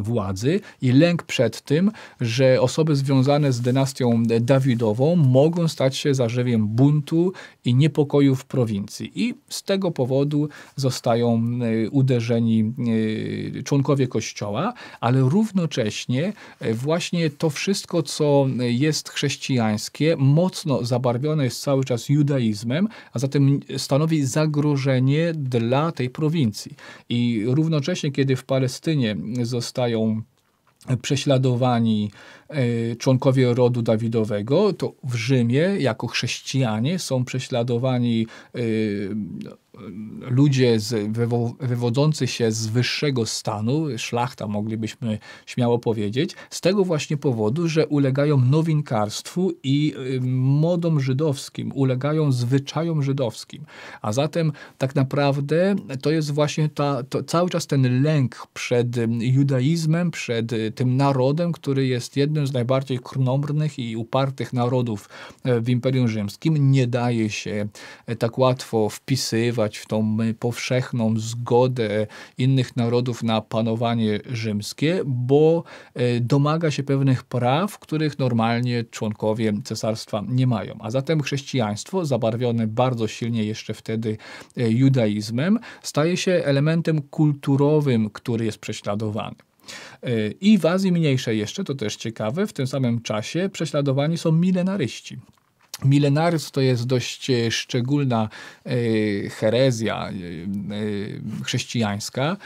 A: władzy i lęk przed tym, że osoby związane z dynastią Dawidową mogą stać się zarzewiem buntu i niepokoju w prowincji. I z tego powodu zostają e, uderzeni e, członkowie kościoła, ale równocześnie e, właśnie to wszystko, co jest chrześcijańskie, mocno zabarwione jest cały czas judaizmem, a zatem stanowi zagrożenie dla tej prowincji. I równocześnie, kiedy w Palestynie zostaje prześladowani e, członkowie rodu Dawidowego, to w Rzymie jako chrześcijanie są prześladowani e, ludzie z, wywo, wywodzący się z wyższego stanu, szlachta moglibyśmy śmiało powiedzieć, z tego właśnie powodu, że ulegają nowinkarstwu i modom żydowskim, ulegają zwyczajom żydowskim. A zatem tak naprawdę to jest właśnie ta, to, cały czas ten lęk przed judaizmem, przed y, tym narodem, który jest jednym z najbardziej krnąbrnych i upartych narodów e, w Imperium Rzymskim. Nie daje się e, tak łatwo wpisywać w tą e, powszechną zgodę innych narodów na panowanie rzymskie, bo e, domaga się pewnych praw, których normalnie członkowie cesarstwa nie mają. A zatem chrześcijaństwo, zabarwione bardzo silnie jeszcze wtedy e, judaizmem, staje się elementem kulturowym, który jest prześladowany. I w Azji Mniejszej jeszcze, to też ciekawe, w tym samym czasie prześladowani są milenaryści. Milenaryzm to jest dość e, szczególna e, herezja e, chrześcijańska.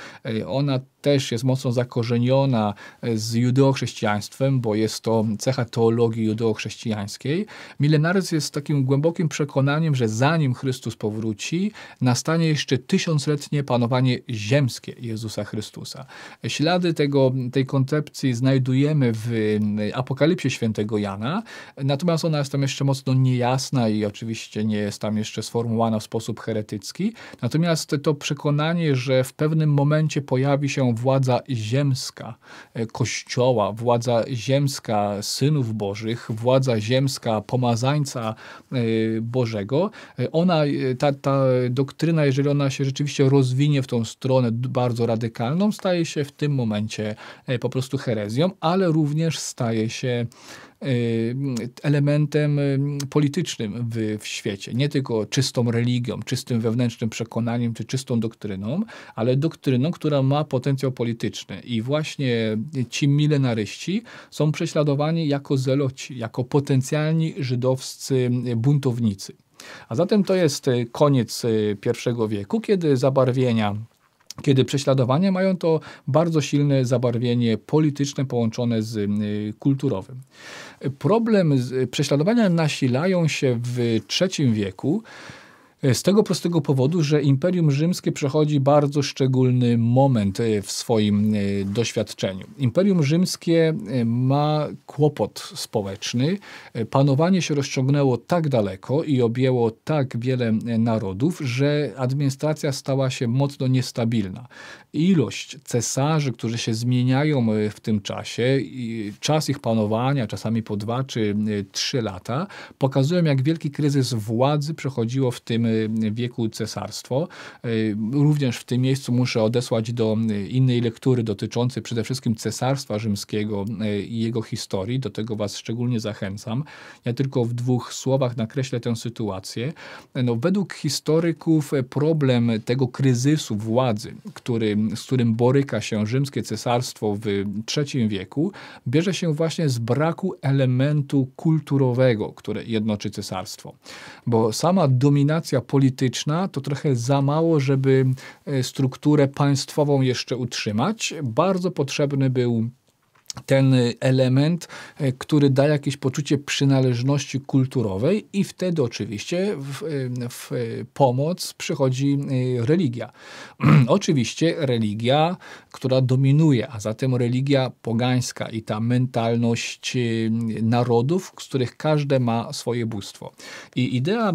A: Ona też jest mocno zakorzeniona e, z judeochrześcijaństwem, bo jest to cecha teologii judeochrześcijańskiej. Milenaryzm jest takim głębokim przekonaniem, że zanim Chrystus powróci, nastanie jeszcze tysiącletnie panowanie ziemskie Jezusa Chrystusa. Ślady tego, tej koncepcji znajdujemy w e, Apokalipsie Świętego Jana, natomiast ona jest tam jeszcze mocno niejasna i oczywiście nie jest tam jeszcze sformułowana w sposób heretycki. Natomiast to przekonanie, że w pewnym momencie pojawi się władza ziemska e, Kościoła, władza ziemska synów Bożych, władza ziemska pomazańca e, Bożego, e, ona, ta, ta doktryna, jeżeli ona się rzeczywiście rozwinie w tą stronę bardzo radykalną, staje się w tym momencie po prostu herezją, ale również staje się Y, elementem y, politycznym w, w świecie. Nie tylko czystą religią, czystym wewnętrznym przekonaniem czy czystą doktryną, ale doktryną, która ma potencjał polityczny. I właśnie ci milenaryści są prześladowani jako zeloci, jako potencjalni żydowscy buntownicy. A zatem to jest y, koniec pierwszego wieku, kiedy zabarwienia kiedy prześladowania mają to bardzo silne zabarwienie polityczne połączone z y, kulturowym. Problem y, prześladowania nasilają się w III wieku E, z tego prostego powodu, że Imperium Rzymskie przechodzi bardzo szczególny moment e, w swoim e, doświadczeniu. Imperium Rzymskie ma kłopot społeczny. Panowanie się rozciągnęło tak daleko i objęło tak wiele narodów, że administracja stała się mocno niestabilna. Ilość cesarzy, którzy się zmieniają w tym czasie, czas ich panowania, czasami po dwa czy trzy lata, pokazują, jak wielki kryzys władzy przechodziło w tym wieku cesarstwo. Y, również w tym miejscu muszę odesłać do innej lektury dotyczącej przede wszystkim cesarstwa rzymskiego y, i jego historii. Do tego Was szczególnie zachęcam. Ja tylko w dwóch słowach nakreślę tę sytuację. No, według historyków y, problem tego kryzysu władzy, który, z którym boryka się rzymskie cesarstwo w III wieku, bierze się właśnie z braku elementu kulturowego, które jednoczy cesarstwo. Bo sama dominacja polityczna to trochę za mało, żeby e, strukturę państwową jeszcze utrzymać. Bardzo potrzebny był ten y, element, y, który da jakieś poczucie przynależności kulturowej, i wtedy oczywiście w, y, w pomoc przychodzi religia. oczywiście religia, która dominuje, a zatem religia pogańska i ta mentalność narodów, z których każde ma swoje bóstwo. I idea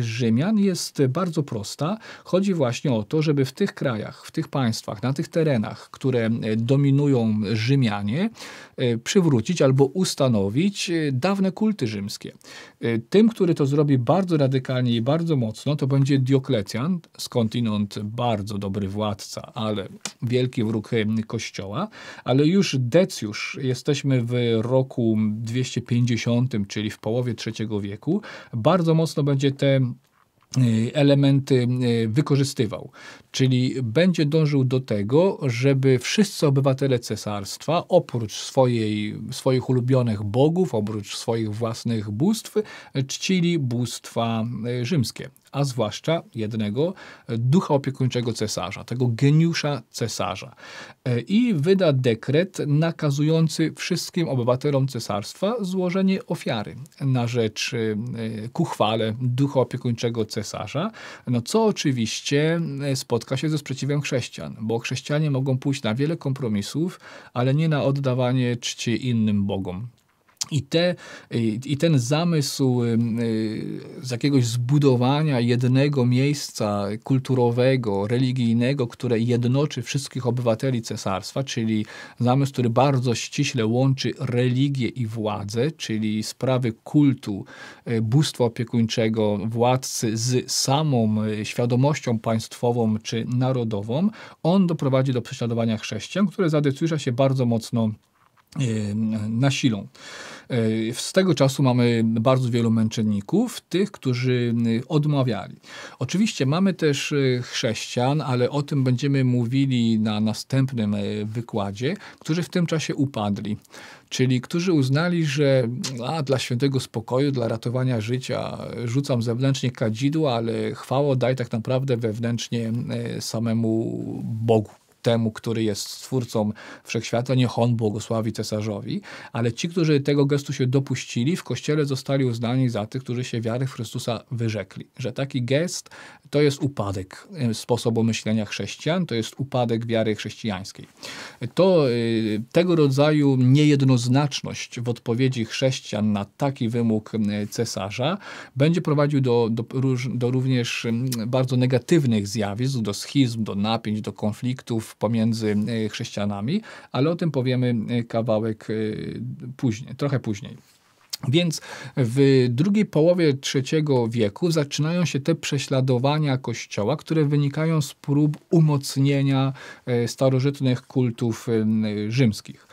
A: Rzymian jest bardzo prosta. Chodzi właśnie o to, żeby w tych krajach, w tych państwach, na tych terenach, które dominują Rzymianie, E, przywrócić albo ustanowić e, dawne kulty rzymskie. E, tym, który to zrobi bardzo radykalnie i bardzo mocno, to będzie Dioklecjan, skądinąd bardzo dobry władca, ale wielki wróg kościoła, ale już Decjusz, jesteśmy w roku 250, czyli w połowie III wieku, bardzo mocno będzie te Y, elementy y, wykorzystywał. Czyli będzie dążył do tego, żeby wszyscy obywatele cesarstwa, oprócz swojej, swoich ulubionych bogów, oprócz swoich własnych bóstw, czcili bóstwa y, rzymskie, a zwłaszcza jednego ducha opiekuńczego cesarza, tego geniusza cesarza. E, I wyda dekret nakazujący wszystkim obywatelom cesarstwa złożenie ofiary na rzecz e, ku chwale ducha opiekuńczego cesarza, no co oczywiście e, spotka się ze sprzeciwem chrześcijan, bo chrześcijanie mogą pójść na wiele kompromisów, ale nie na oddawanie czci innym bogom. I, te, y, I ten zamysł y, y, z jakiegoś zbudowania jednego miejsca kulturowego, religijnego, które jednoczy wszystkich obywateli cesarstwa, czyli zamysł, który bardzo ściśle łączy religię i władzę, czyli sprawy kultu, bóstwa opiekuńczego, władcy z samą świadomością państwową czy narodową, on doprowadzi do prześladowania chrześcijan, które zadecyduje się bardzo mocno Yy, nasilą. Yy, z tego czasu mamy bardzo wielu męczenników, tych, którzy yy, odmawiali. Oczywiście mamy też chrześcijan, ale o tym będziemy mówili na następnym wykładzie, którzy w tym czasie upadli. Czyli którzy uznali, że a, dla świętego spokoju, dla ratowania życia rzucam zewnętrznie kadzidło, ale chwało daj tak naprawdę wewnętrznie samemu Bogu temu, który jest stwórcą wszechświata, niech on błogosławi cesarzowi, ale ci, którzy tego gestu się dopuścili, w kościele zostali uznani za tych, którzy się wiary w Chrystusa wyrzekli. Że taki gest to jest upadek e, sposobu myślenia chrześcijan, to jest upadek wiary chrześcijańskiej. To e, tego rodzaju niejednoznaczność w odpowiedzi chrześcijan na taki wymóg cesarza będzie prowadził do, do, do również bardzo negatywnych zjawisk, do schizm, do napięć, do konfliktów pomiędzy e, chrześcijanami, ale o tym powiemy e, kawałek e, później, trochę później. Więc w drugiej połowie III wieku zaczynają się te prześladowania Kościoła, które wynikają z prób umocnienia starożytnych kultów rzymskich.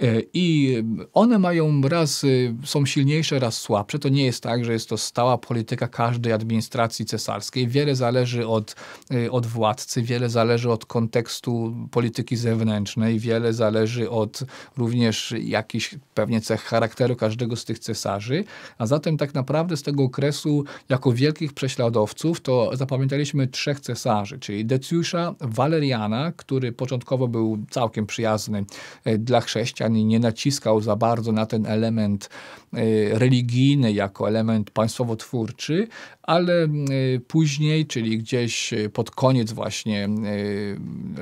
A: E, I one mają raz, y, są silniejsze, raz słabsze. To nie jest tak, że jest to stała polityka każdej administracji cesarskiej. Wiele zależy od, y, od władcy, wiele zależy od kontekstu polityki zewnętrznej, wiele zależy od również jakichś pewnie cech charakteru każdego z tych cesarzy. A zatem tak naprawdę z tego okresu jako wielkich prześladowców to zapamiętaliśmy trzech cesarzy, czyli Deciusza Waleriana, który początkowo był całkiem przyjazny e, dla chrześcijan, ani nie naciskał za bardzo na ten element Y, religijny jako element państwowotwórczy, ale y, później, czyli gdzieś y, pod koniec właśnie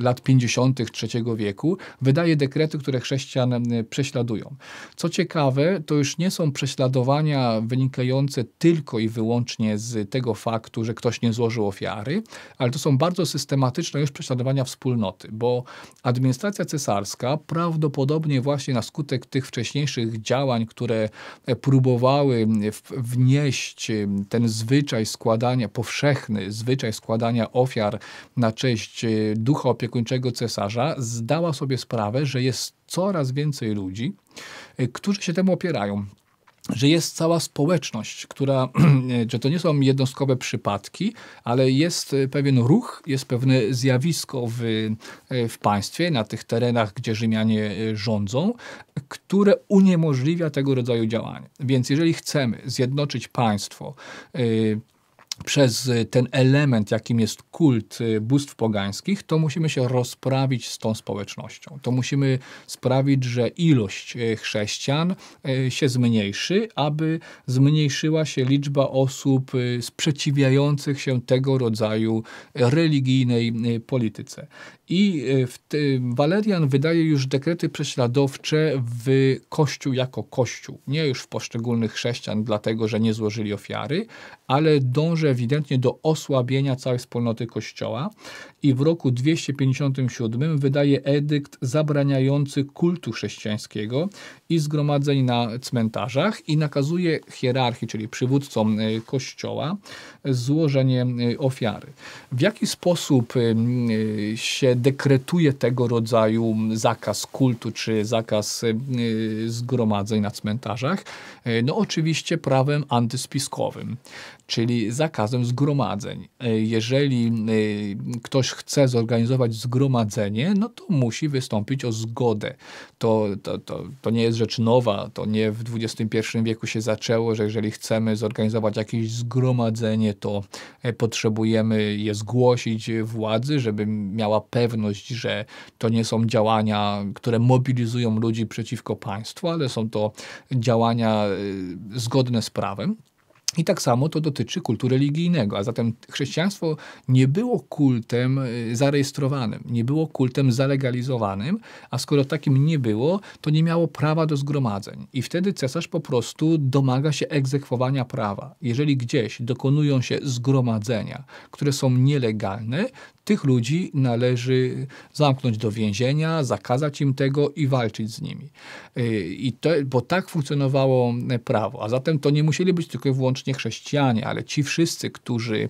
A: lat 50. III wieku, wydaje dekrety, które chrześcijan prześladują. Co ciekawe, to już nie są prześladowania wynikające tylko i wyłącznie z tego faktu, że ktoś nie złożył ofiary, ale to są bardzo systematyczne już prześladowania wspólnoty, bo administracja cesarska prawdopodobnie właśnie na skutek tych wcześniejszych działań, które próbowały wnieść ten zwyczaj składania, powszechny zwyczaj składania ofiar na cześć e, ducha opiekuńczego cesarza, zdała sobie sprawę, że jest coraz więcej ludzi, e, którzy się temu opierają że jest cała społeczność, która, że to nie są jednostkowe przypadki, ale jest e, pewien ruch, jest pewne zjawisko w, e, w państwie, na tych terenach, gdzie Rzymianie e, rządzą, które uniemożliwia tego rodzaju działanie. Więc jeżeli chcemy zjednoczyć państwo, przez y, ten element, jakim jest kult y, bóstw pogańskich, to musimy się rozprawić z tą społecznością. To musimy sprawić, że ilość y, chrześcijan się zmniejszy, aby zmniejszyła się liczba osób sprzeciwiających się tego rodzaju religijnej polityce. I e, Walerian wydaje już dekrety prześladowcze w Kościół jako Kościół. Nie już w poszczególnych chrześcijan, dlatego że nie złożyli ofiary, ale dąży ewidentnie do osłabienia całej wspólnoty Kościoła i w roku 257 wydaje edykt zabraniający kultu chrześcijańskiego i zgromadzeń na cmentarzach i nakazuje hierarchii, czyli przywódcom y, kościoła, złożenie y, ofiary. W jaki sposób y, się dekretuje tego rodzaju zakaz kultu czy zakaz zgromadzeń na cmentarzach? No oczywiście prawem antyspiskowym czyli zakazem zgromadzeń. E, jeżeli e, ktoś chce zorganizować zgromadzenie, no to musi wystąpić o zgodę. To, to, to, to nie jest rzecz nowa, to nie w XXI wieku się zaczęło, że jeżeli chcemy zorganizować jakieś zgromadzenie, to e, potrzebujemy je zgłosić władzy, żeby miała pewność, że to nie są działania, które mobilizują ludzi przeciwko państwu, ale są to działania zgodne z prawem. I tak samo to dotyczy kultu religijnego, a zatem chrześcijaństwo nie było kultem y, zarejestrowanym, nie było kultem zalegalizowanym, a skoro takim nie było, to nie miało prawa do zgromadzeń. I wtedy cesarz po prostu domaga się egzekwowania prawa. Jeżeli gdzieś dokonują się zgromadzenia, które są nielegalne, tych ludzi należy zamknąć do więzienia, zakazać im tego i walczyć z nimi. Y, I to, bo tak funkcjonowało prawo, a zatem to nie musieli być tylko i wyłącznie wyłącznie chrześcijanie, ale ci wszyscy, którzy,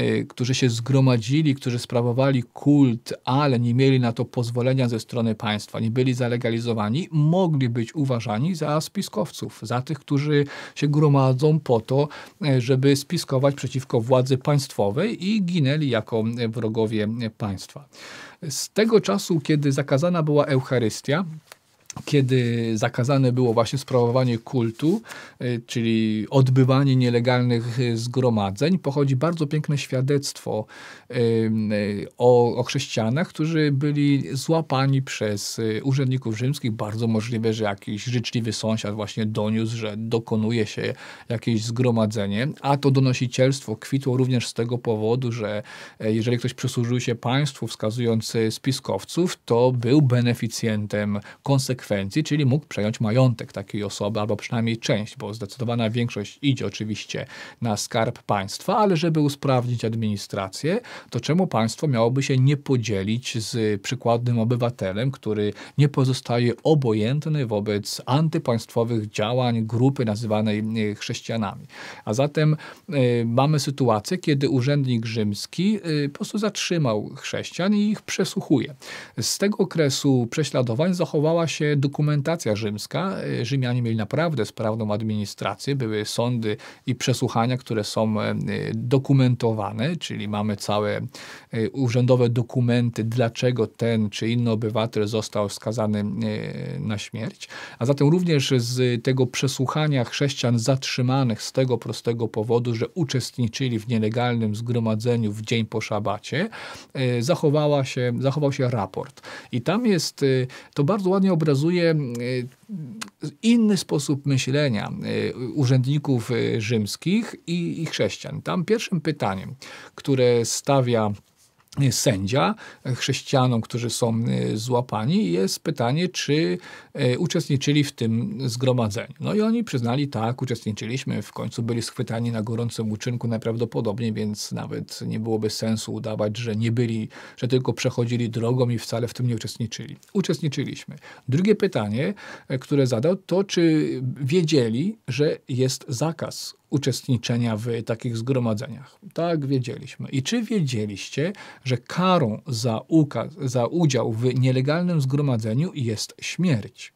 A: y, którzy się zgromadzili, którzy sprawowali kult, ale nie mieli na to pozwolenia ze strony państwa, nie byli zalegalizowani, mogli być uważani za spiskowców, za tych, którzy się gromadzą po to, y, żeby spiskować przeciwko władzy państwowej i ginęli jako y, wrogowie państwa. Z tego czasu, kiedy zakazana była Eucharystia, kiedy zakazane było właśnie sprawowanie kultu, y, czyli odbywanie nielegalnych y, zgromadzeń, pochodzi bardzo piękne świadectwo y, o, o, chrześcijanach, którzy byli złapani przez urzędników rzymskich. Bardzo możliwe, że jakiś życzliwy sąsiad właśnie doniósł, że dokonuje się jakieś zgromadzenie, a to donosicielstwo kwitło również z tego powodu, że e, jeżeli ktoś przysłużył się państwu wskazując e, spiskowców, to był beneficjentem konsekwencji konsekwencji, czyli mógł przejąć majątek takiej osoby, albo przynajmniej część, bo zdecydowana większość idzie oczywiście na skarb państwa, ale żeby usprawnić administrację, to czemu państwo miałoby się nie podzielić z przykładnym obywatelem, który nie pozostaje obojętny wobec antypaństwowych działań grupy nazywanej e, chrześcijanami. A zatem y, mamy sytuację, kiedy urzędnik rzymski y, po prostu zatrzymał chrześcijan i ich przesłuchuje. Z tego okresu prześladowań zachowała się dokumentacja rzymska. E, Rzymianie mieli naprawdę sprawną administrację, były sądy i przesłuchania, które są e, dokumentowane, czyli mamy całe e, urzędowe dokumenty, dlaczego ten czy inny obywatel został skazany na śmierć. A zatem również z tego przesłuchania chrześcijan zatrzymanych z tego prostego powodu, że uczestniczyli w nielegalnym zgromadzeniu w dzień po szabacie, zachowała się, zachował się raport. I tam jest, to bardzo ładnie obrazuje, pokazuje e, inny sposób myślenia e, urzędników e, rzymskich i, i chrześcijan. Tam pierwszym pytaniem, które stawia sędzia chrześcijanom, którzy są y, złapani, jest pytanie, czy y, uczestniczyli w tym zgromadzeniu. No i oni przyznali, tak, uczestniczyliśmy, w końcu byli schwytani na gorącym uczynku najprawdopodobniej, więc nawet nie byłoby sensu udawać, że nie byli, że tylko przechodzili drogą i wcale w tym nie uczestniczyli. Uczestniczyliśmy. Drugie pytanie, y, które zadał, to czy wiedzieli, że jest zakaz uczestniczenia w takich zgromadzeniach. Tak, wiedzieliśmy. I czy wiedzieliście, że karą za, ukaz, za udział w nielegalnym zgromadzeniu jest śmierć.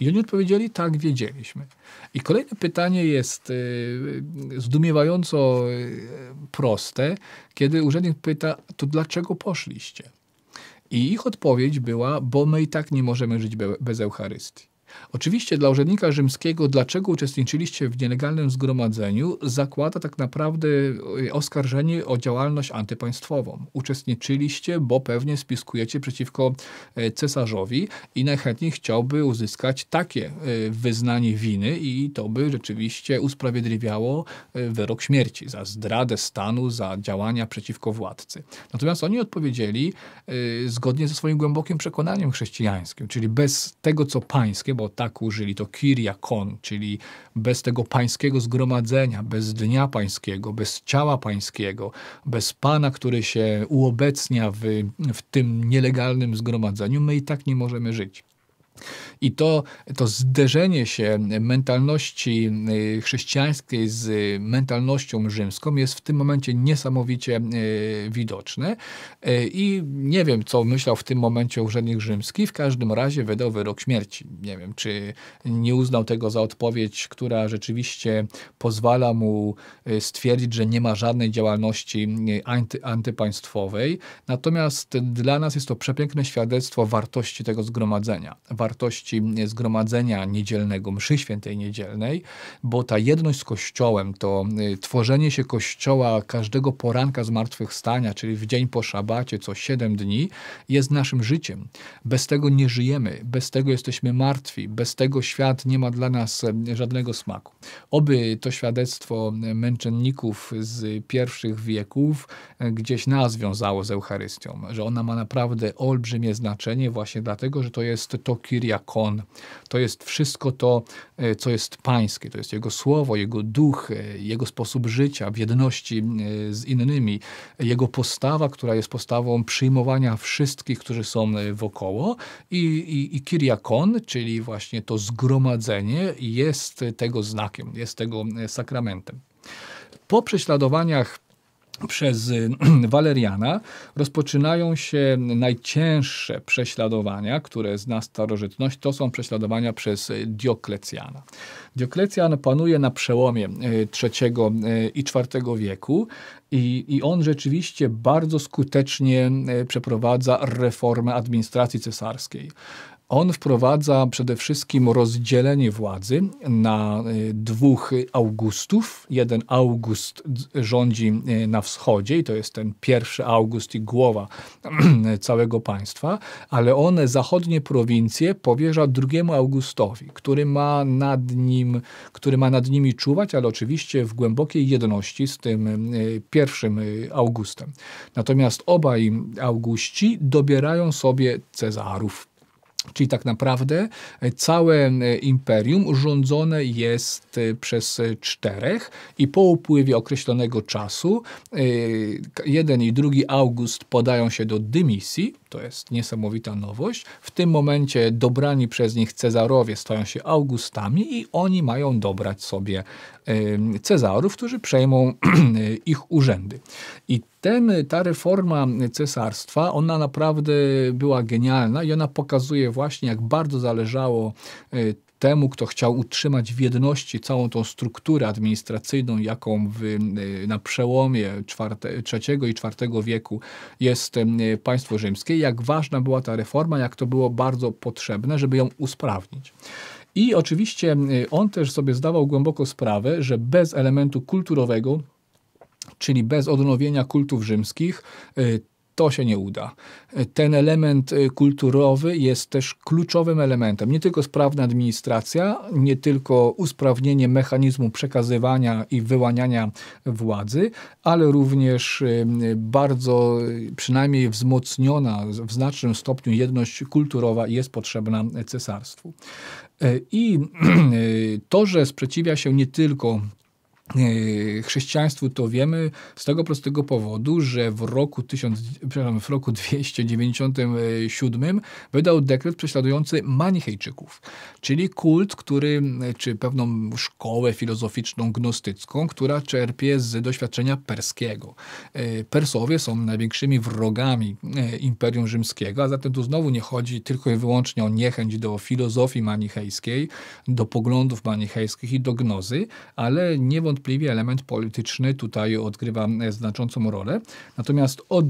A: I oni odpowiedzieli, tak, wiedzieliśmy. I kolejne pytanie jest y, zdumiewająco e, proste, kiedy urzędnik pyta, to dlaczego poszliście? I ich odpowiedź była, bo my i tak nie możemy żyć bez Eucharystii. Oczywiście dla urzędnika rzymskiego, dlaczego uczestniczyliście w nielegalnym zgromadzeniu, zakłada tak naprawdę e, oskarżenie o działalność antypaństwową. Uczestniczyliście, bo pewnie spiskujecie przeciwko e, cesarzowi i najchętniej chciałby uzyskać takie e, wyznanie winy i to by rzeczywiście usprawiedliwiało wyrok śmierci za zdradę stanu, za działania przeciwko władcy. Natomiast oni odpowiedzieli zgodnie ze swoim głębokim przekonaniem chrześcijańskim, czyli bez tego, co pańskie, bo tak użyli to Kiria Kon, czyli bez tego pańskiego zgromadzenia, bez dnia pańskiego, bez ciała pańskiego, bez Pana, który się uobecnia w, w tym nielegalnym zgromadzeniu, my i tak nie możemy żyć. I to, to zderzenie się mentalności y, chrześcijańskiej z mentalnością rzymską jest w tym momencie niesamowicie y, widoczne. Y, I nie wiem, co myślał w tym momencie urzędnik rzymski. W każdym razie wydał wyrok śmierci. Nie wiem, czy nie uznał tego za odpowiedź, która rzeczywiście pozwala mu stwierdzić, że nie ma żadnej działalności anty, antypaństwowej. Natomiast dla nas jest to przepiękne świadectwo wartości tego zgromadzenia, wartości jedności zgromadzenia niedzielnego, mszy świętej niedzielnej, bo ta jedność z Kościołem, to y, tworzenie się Kościoła każdego poranka zmartwychwstania, czyli w dzień po szabacie, co siedem dni, jest naszym życiem. Bez tego nie żyjemy, bez tego jesteśmy martwi, bez tego świat nie ma dla nas y, żadnego smaku. Oby to świadectwo y, męczenników z pierwszych wieków gdzieś nas wiązało z Eucharystią, że ona ma naprawdę olbrzymie znaczenie właśnie dlatego, że to jest to Kyriakos, ikon. To jest wszystko to, e, co jest pańskie. To jest Jego słowo, Jego duch, e, Jego sposób życia w jedności e, z innymi, Jego postawa, która jest postawą przyjmowania wszystkich, którzy są wokoło. I, i, i Kiriakon, czyli właśnie to zgromadzenie, jest tego znakiem, jest tego sakramentem. Po prześladowaniach przez y, Waleriana rozpoczynają się najcięższe prześladowania, które zna starożytność. To są prześladowania przez y, Dioklecjana. Dioklecjan panuje na przełomie y, III i IV wieku i, i on rzeczywiście bardzo skutecznie przeprowadza reformę administracji cesarskiej. On wprowadza przede wszystkim rozdzielenie władzy na e, dwóch Augustów. Jeden August rządzi e, na wschodzie i to jest ten pierwszy August i głowa całego państwa, ale one zachodnie prowincje powierza drugiemu Augustowi, który ma nad nim, który ma nad nimi czuwać, ale oczywiście w głębokiej jedności z tym e, pierwszym Augustem. Natomiast obaj Auguści dobierają sobie Cezarów Czyli tak naprawdę e, całe e, imperium rządzone jest e, przez czterech i po upływie określonego czasu jeden i drugi August podają się do dymisji, to jest niesamowita nowość. W tym momencie dobrani przez nich Cezarowie stają się Augustami i oni mają dobrać sobie Cezarów, którzy przejmą ich urzędy. I ten, ta reforma cesarstwa, ona naprawdę była genialna i ona pokazuje właśnie, jak bardzo zależało e, temu, kto chciał utrzymać w jedności całą tą strukturę administracyjną, jaką w, e, na przełomie czwarte, III i IV wieku jest e, państwo rzymskie, jak ważna była ta reforma, jak to było bardzo potrzebne, żeby ją usprawnić. I oczywiście on też sobie zdawał głęboko sprawę, że bez elementu kulturowego, Czyli bez odnowienia kultów rzymskich y, to się nie uda. Y, ten element y, kulturowy jest też kluczowym elementem. Nie tylko sprawna administracja, nie tylko usprawnienie mechanizmu przekazywania i wyłaniania władzy, ale również bardzo, przynajmniej wzmocniona w znacznym stopniu jedność kulturowa jest potrzebna cesarstwu. I to, że sprzeciwia się nie tylko Yy, chrześcijaństwu to wiemy z tego prostego powodu, że w roku, 1000, w roku 297 wydał dekret prześladujący manichejczyków, czyli kult, który, czy pewną szkołę filozoficzną gnostycką, która czerpie z doświadczenia perskiego. Yy, Persowie są największymi wrogami yy, Imperium Rzymskiego, a zatem tu znowu nie chodzi tylko i wyłącznie o niechęć do filozofii manichejskiej, do poglądów manichejskich i do gnozy, ale niewątpliwie niewątpliwie element polityczny tutaj odgrywa e, znaczącą rolę. Natomiast od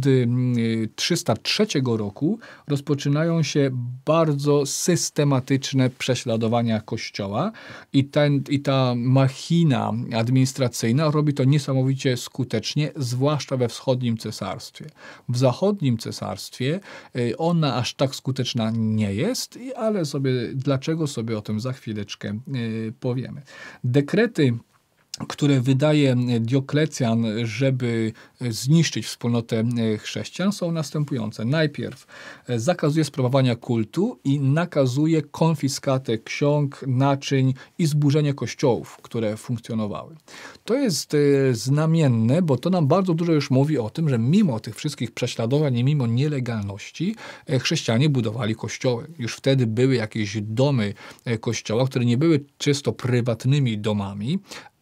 A: 303 y, roku rozpoczynają się bardzo systematyczne prześladowania Kościoła i, ten, i ta machina administracyjna robi to niesamowicie skutecznie, zwłaszcza we wschodnim cesarstwie. W zachodnim cesarstwie e, ona aż tak skuteczna nie jest, ale sobie, dlaczego sobie o tym za chwileczkę e, powiemy. Dekrety które wydaje Dioklecjan, żeby zniszczyć wspólnotę e, chrześcijan, są następujące. Najpierw e, zakazuje sprawowania kultu i nakazuje konfiskatę ksiąg, naczyń i zburzenie kościołów, które funkcjonowały. To jest e, znamienne, bo to nam bardzo dużo już mówi o tym, że mimo tych wszystkich prześladowań i mimo nielegalności, chrześcijanie budowali kościoły. Już wtedy były jakieś domy kościoła, które nie były czysto prywatnymi domami,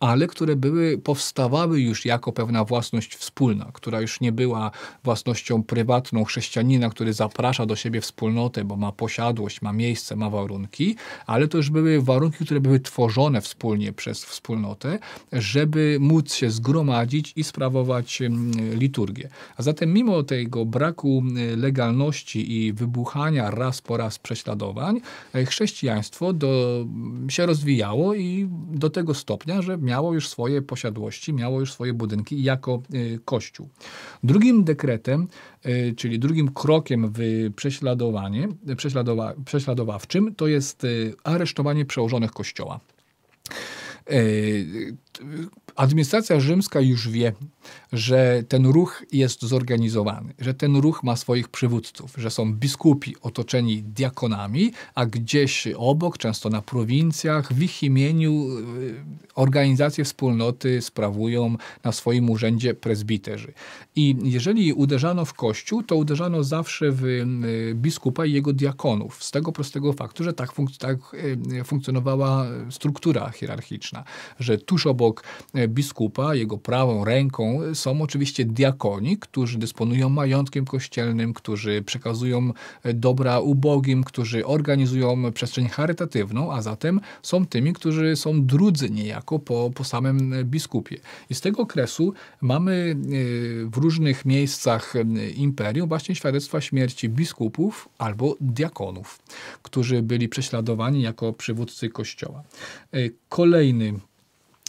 A: ale które były, powstawały już jako pewna własność wspólna, która już nie była własnością prywatną chrześcijanina, który zaprasza do siebie wspólnotę, bo ma posiadłość, ma miejsce, ma warunki, ale to już były warunki, które były tworzone wspólnie przez wspólnotę, żeby móc się zgromadzić i sprawować mm, liturgię. A zatem mimo tego braku y, legalności i wybuchania raz po raz prześladowań, y, chrześcijaństwo do, się rozwijało i do tego stopnia, że miało miało już swoje posiadłości, miało już swoje budynki jako y, kościół. Drugim dekretem, y, czyli drugim krokiem w prześladowanie, prześladowa, prześladowawczym, to jest y, aresztowanie przełożonych kościoła administracja rzymska już wie, że ten ruch jest zorganizowany, że ten ruch ma swoich przywódców, że są biskupi otoczeni diakonami, a gdzieś obok, często na prowincjach, w ich imieniu y, organizacje wspólnoty sprawują na swoim urzędzie prezbiterzy. I jeżeli uderzano w kościół, to uderzano zawsze w y, biskupa i jego diakonów, z tego prostego faktu, że tak, funk tak y, funkcjonowała struktura hierarchiczna, że tuż obok obok e, biskupa, jego prawą ręką są oczywiście diakoni, którzy dysponują majątkiem kościelnym, którzy przekazują e, dobra ubogim, którzy organizują przestrzeń charytatywną, a zatem są tymi, którzy są drudzy niejako po, po samym e, biskupie. I z tego okresu mamy w różnych miejscach imperium właśnie świadectwa śmierci biskupów albo diakonów, którzy byli prześladowani jako przywódcy kościoła. Kolejny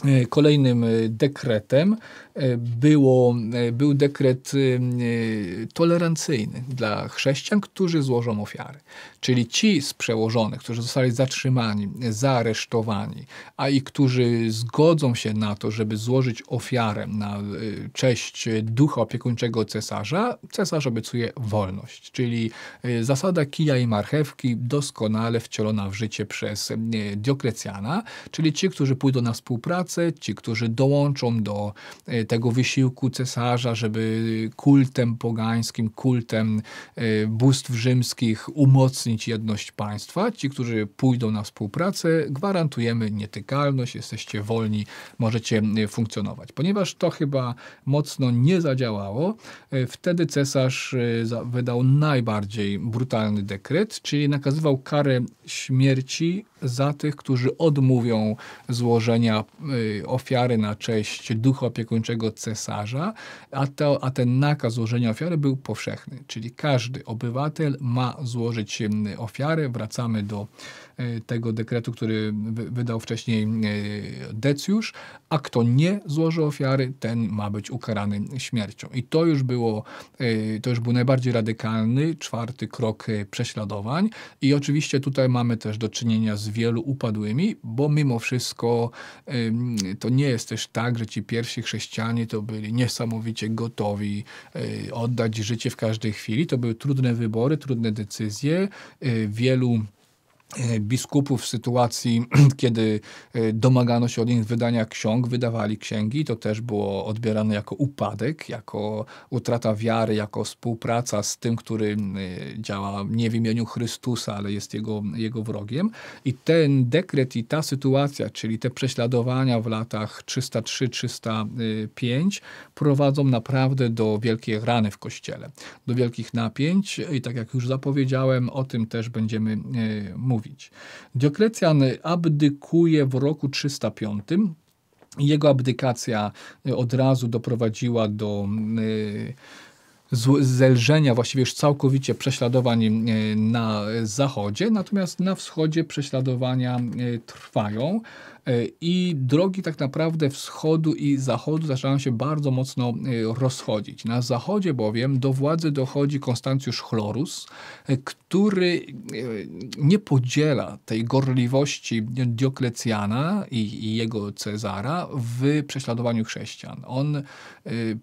A: E, kolejnym e, dekretem e, było, był dekret tolerancyjny dla chrześcijan, którzy złożą ofiary. Czyli ci z przełożonych, którzy zostali zatrzymani, zaaresztowani, a i którzy zgodzą się na to, żeby złożyć ofiarę na y, cześć ducha opiekuńczego cesarza, cesarz obiecuje wolność. Czyli y, zasada kija i marchewki doskonale wcielona w życie przez y, Diokrecjana, czyli ci, którzy pójdą na współpracę, ci, którzy dołączą do tego wysiłku cesarza, żeby kultem pogańskim, kultem bóstw rzymskich umocnić jedność państwa. Ci, którzy pójdą na współpracę, gwarantujemy nietykalność, jesteście wolni, możecie e, funkcjonować. Ponieważ to chyba mocno nie zadziałało, e, wtedy cesarz e, wydał najbardziej brutalny dekret, czyli nakazywał karę śmierci za tych, którzy odmówią złożenia y, ofiary na cześć ducha opiekuńczego cesarza, a, to, a ten nakaz złożenia ofiary był powszechny, czyli każdy obywatel ma złożyć y, ofiarę. Wracamy do Y, tego dekretu, który wydał wcześniej y, Decjusz, a kto nie złoży ofiary, ten ma być ukarany śmiercią. I to już było, y, to już był najbardziej radykalny, czwarty krok prześladowań i oczywiście tutaj mamy też do czynienia z wielu upadłymi, bo mimo wszystko to nie jest też tak, że ci pierwsi chrześcijanie to byli niesamowicie gotowi oddać życie w każdej chwili. To były trudne wybory, trudne decyzje, wielu E, biskupów w sytuacji, kiedy e, domagano się od nich wydania ksiąg, wydawali księgi, to też było odbierane jako upadek, jako utrata wiary, jako współpraca z tym, który e, działa nie w imieniu Chrystusa, ale jest jego, jego wrogiem. I ten dekret i ta sytuacja, czyli te prześladowania w latach 303-305 prowadzą naprawdę do wielkiej rany w Kościele, do wielkich napięć i tak jak już zapowiedziałem, o tym też będziemy mówić mówić. Dioklecjan abdykuje w roku 305. Jego abdykacja y, od razu doprowadziła do y, zelżenia właściwie już całkowicie prześladowań y, na zachodzie, natomiast na wschodzie prześladowania trwają. E, I drogi tak naprawdę wschodu i zachodu zaczynają się bardzo mocno e, rozchodzić. Na zachodzie bowiem do władzy dochodzi Konstancjusz Chlorus, e, który nie podziela tej gorliwości Dioklecjana i, jego Cezara w prześladowaniu chrześcijan. On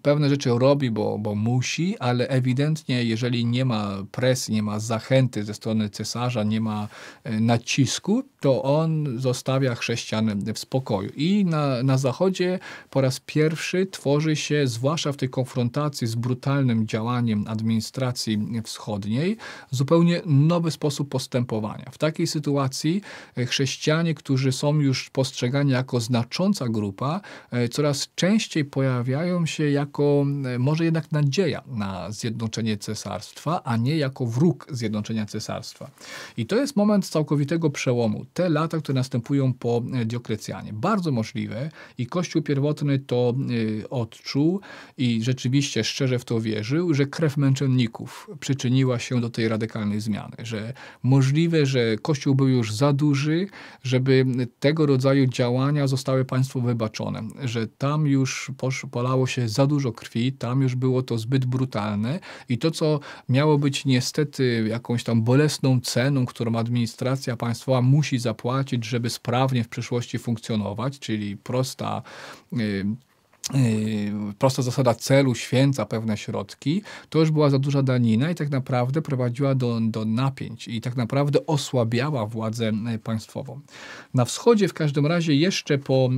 A: pewne rzeczy robi, bo, bo musi, ale ewidentnie, jeżeli nie ma presji, nie ma zachęty ze strony cesarza, nie ma nacisku, to on zostawia chrześcijan w spokoju. I na, na Zachodzie po raz pierwszy tworzy się, zwłaszcza w tej konfrontacji z brutalnym działaniem administracji wschodniej, zupełnie nowy sposób postępowania. W takiej sytuacji e, chrześcijanie, którzy są już postrzegani jako znacząca grupa, e, coraz częściej pojawiają się jako e, może jednak nadzieja na zjednoczenie cesarstwa, a nie jako wróg zjednoczenia cesarstwa. I to jest moment całkowitego przełomu. Te lata, które następują po Diokletianowie, bardzo możliwe i Kościół pierwotny to y, odczuł i rzeczywiście szczerze w to wierzył, że krew męczenników przyczyniła się do tej radykalnej zmiany, że możliwe, że Kościół był już za duży, żeby tego rodzaju działania zostały państwu wybaczone, że tam już polało się za dużo krwi, tam już było to zbyt brutalne i to, co miało być niestety jakąś tam bolesną ceną, którą administracja państwowa musi zapłacić, żeby sprawnie w przyszłości funkcjonować, czyli prosta y, Yy, prosta zasada celu święca pewne środki, to już była za duża danina i tak naprawdę prowadziła do, do napięć i tak naprawdę osłabiała władzę e, państwową. Na wschodzie w każdym razie jeszcze po e,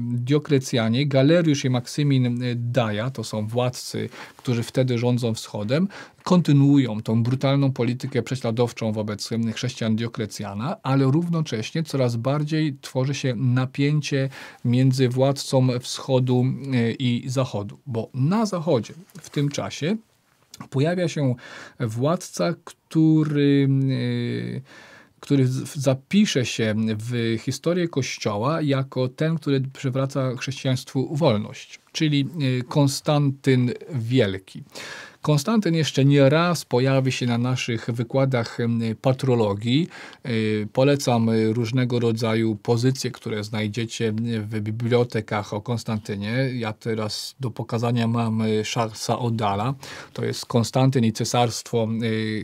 A: Diokrecjanie Galeriusz i Maksymin e, Daja, to są władcy, którzy wtedy rządzą wschodem, kontynuują tą brutalną politykę prześladowczą wobec chrześcijan Diokrecjana, ale równocześnie coraz bardziej tworzy się napięcie między władcą wschodu E, i Zachodu, bo na Zachodzie w tym czasie pojawia się władca, który e, który zapisze się w historię Kościoła jako ten, który przywraca chrześcijaństwu wolność, czyli e, Konstantyn Wielki. Konstantyn jeszcze nie raz pojawi się na naszych wykładach patrologii. E, polecam e, różnego rodzaju pozycje, które znajdziecie w bibliotekach o Konstantynie. Ja teraz do pokazania mam e, Szarsa Odala. To jest Konstantyn i cesarstwo,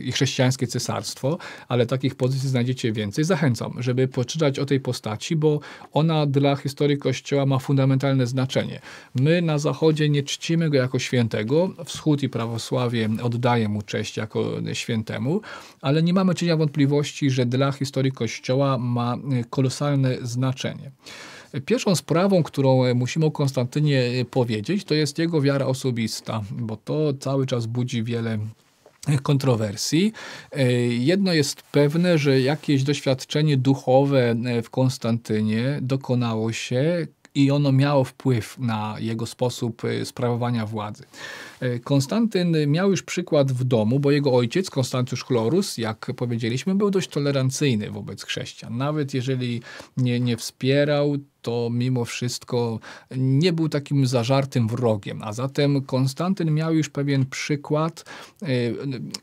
A: i chrześcijańskie cesarstwo, ale takich pozycji znajdziecie więcej. Zachęcam, żeby poczytać o tej postaci, bo ona dla historii Kościoła ma fundamentalne znaczenie. My na Zachodzie nie czcimy go jako świętego. Wschód i prawosławie prawosławie oddaje mu cześć jako świętemu, ale nie mamy czynienia wątpliwości, że dla historii Kościoła ma e, kolosalne znaczenie. Pierwszą sprawą, którą e, musimy o Konstantynie e, powiedzieć, to jest jego wiara osobista, bo to cały czas budzi wiele kontrowersji. Jedno jest pewne, że jakieś doświadczenie duchowe w Konstantynie dokonało się, i ono miało wpływ na jego sposób e, sprawowania władzy. E, Konstantyn miał już przykład w domu, bo jego ojciec, Konstantyusz Chlorus, jak powiedzieliśmy, był dość tolerancyjny wobec chrześcijan. Nawet jeżeli nie, nie wspierał to mimo wszystko nie był takim zażartym wrogiem. A zatem Konstantyn miał już pewien przykład e,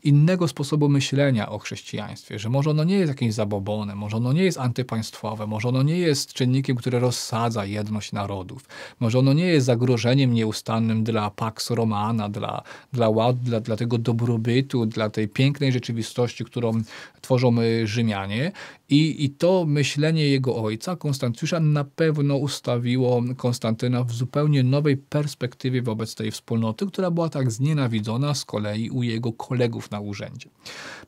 A: innego sposobu myślenia o chrześcijaństwie, że może ono nie jest jakimś zabobonem, może ono nie jest antypaństwowe, może ono nie jest czynnikiem, który rozsadza jedność narodów, może ono nie jest zagrożeniem nieustannym dla Pax Romana, dla, dla ładu, dla, dla tego dobrobytu, dla tej pięknej rzeczywistości, którą tworzą e, Rzymianie i, I to myślenie jego ojca, Konstancjusza, na pewno ustawiło Konstantyna w zupełnie nowej perspektywie wobec tej wspólnoty, która była tak znienawidzona z kolei u jego kolegów na urzędzie.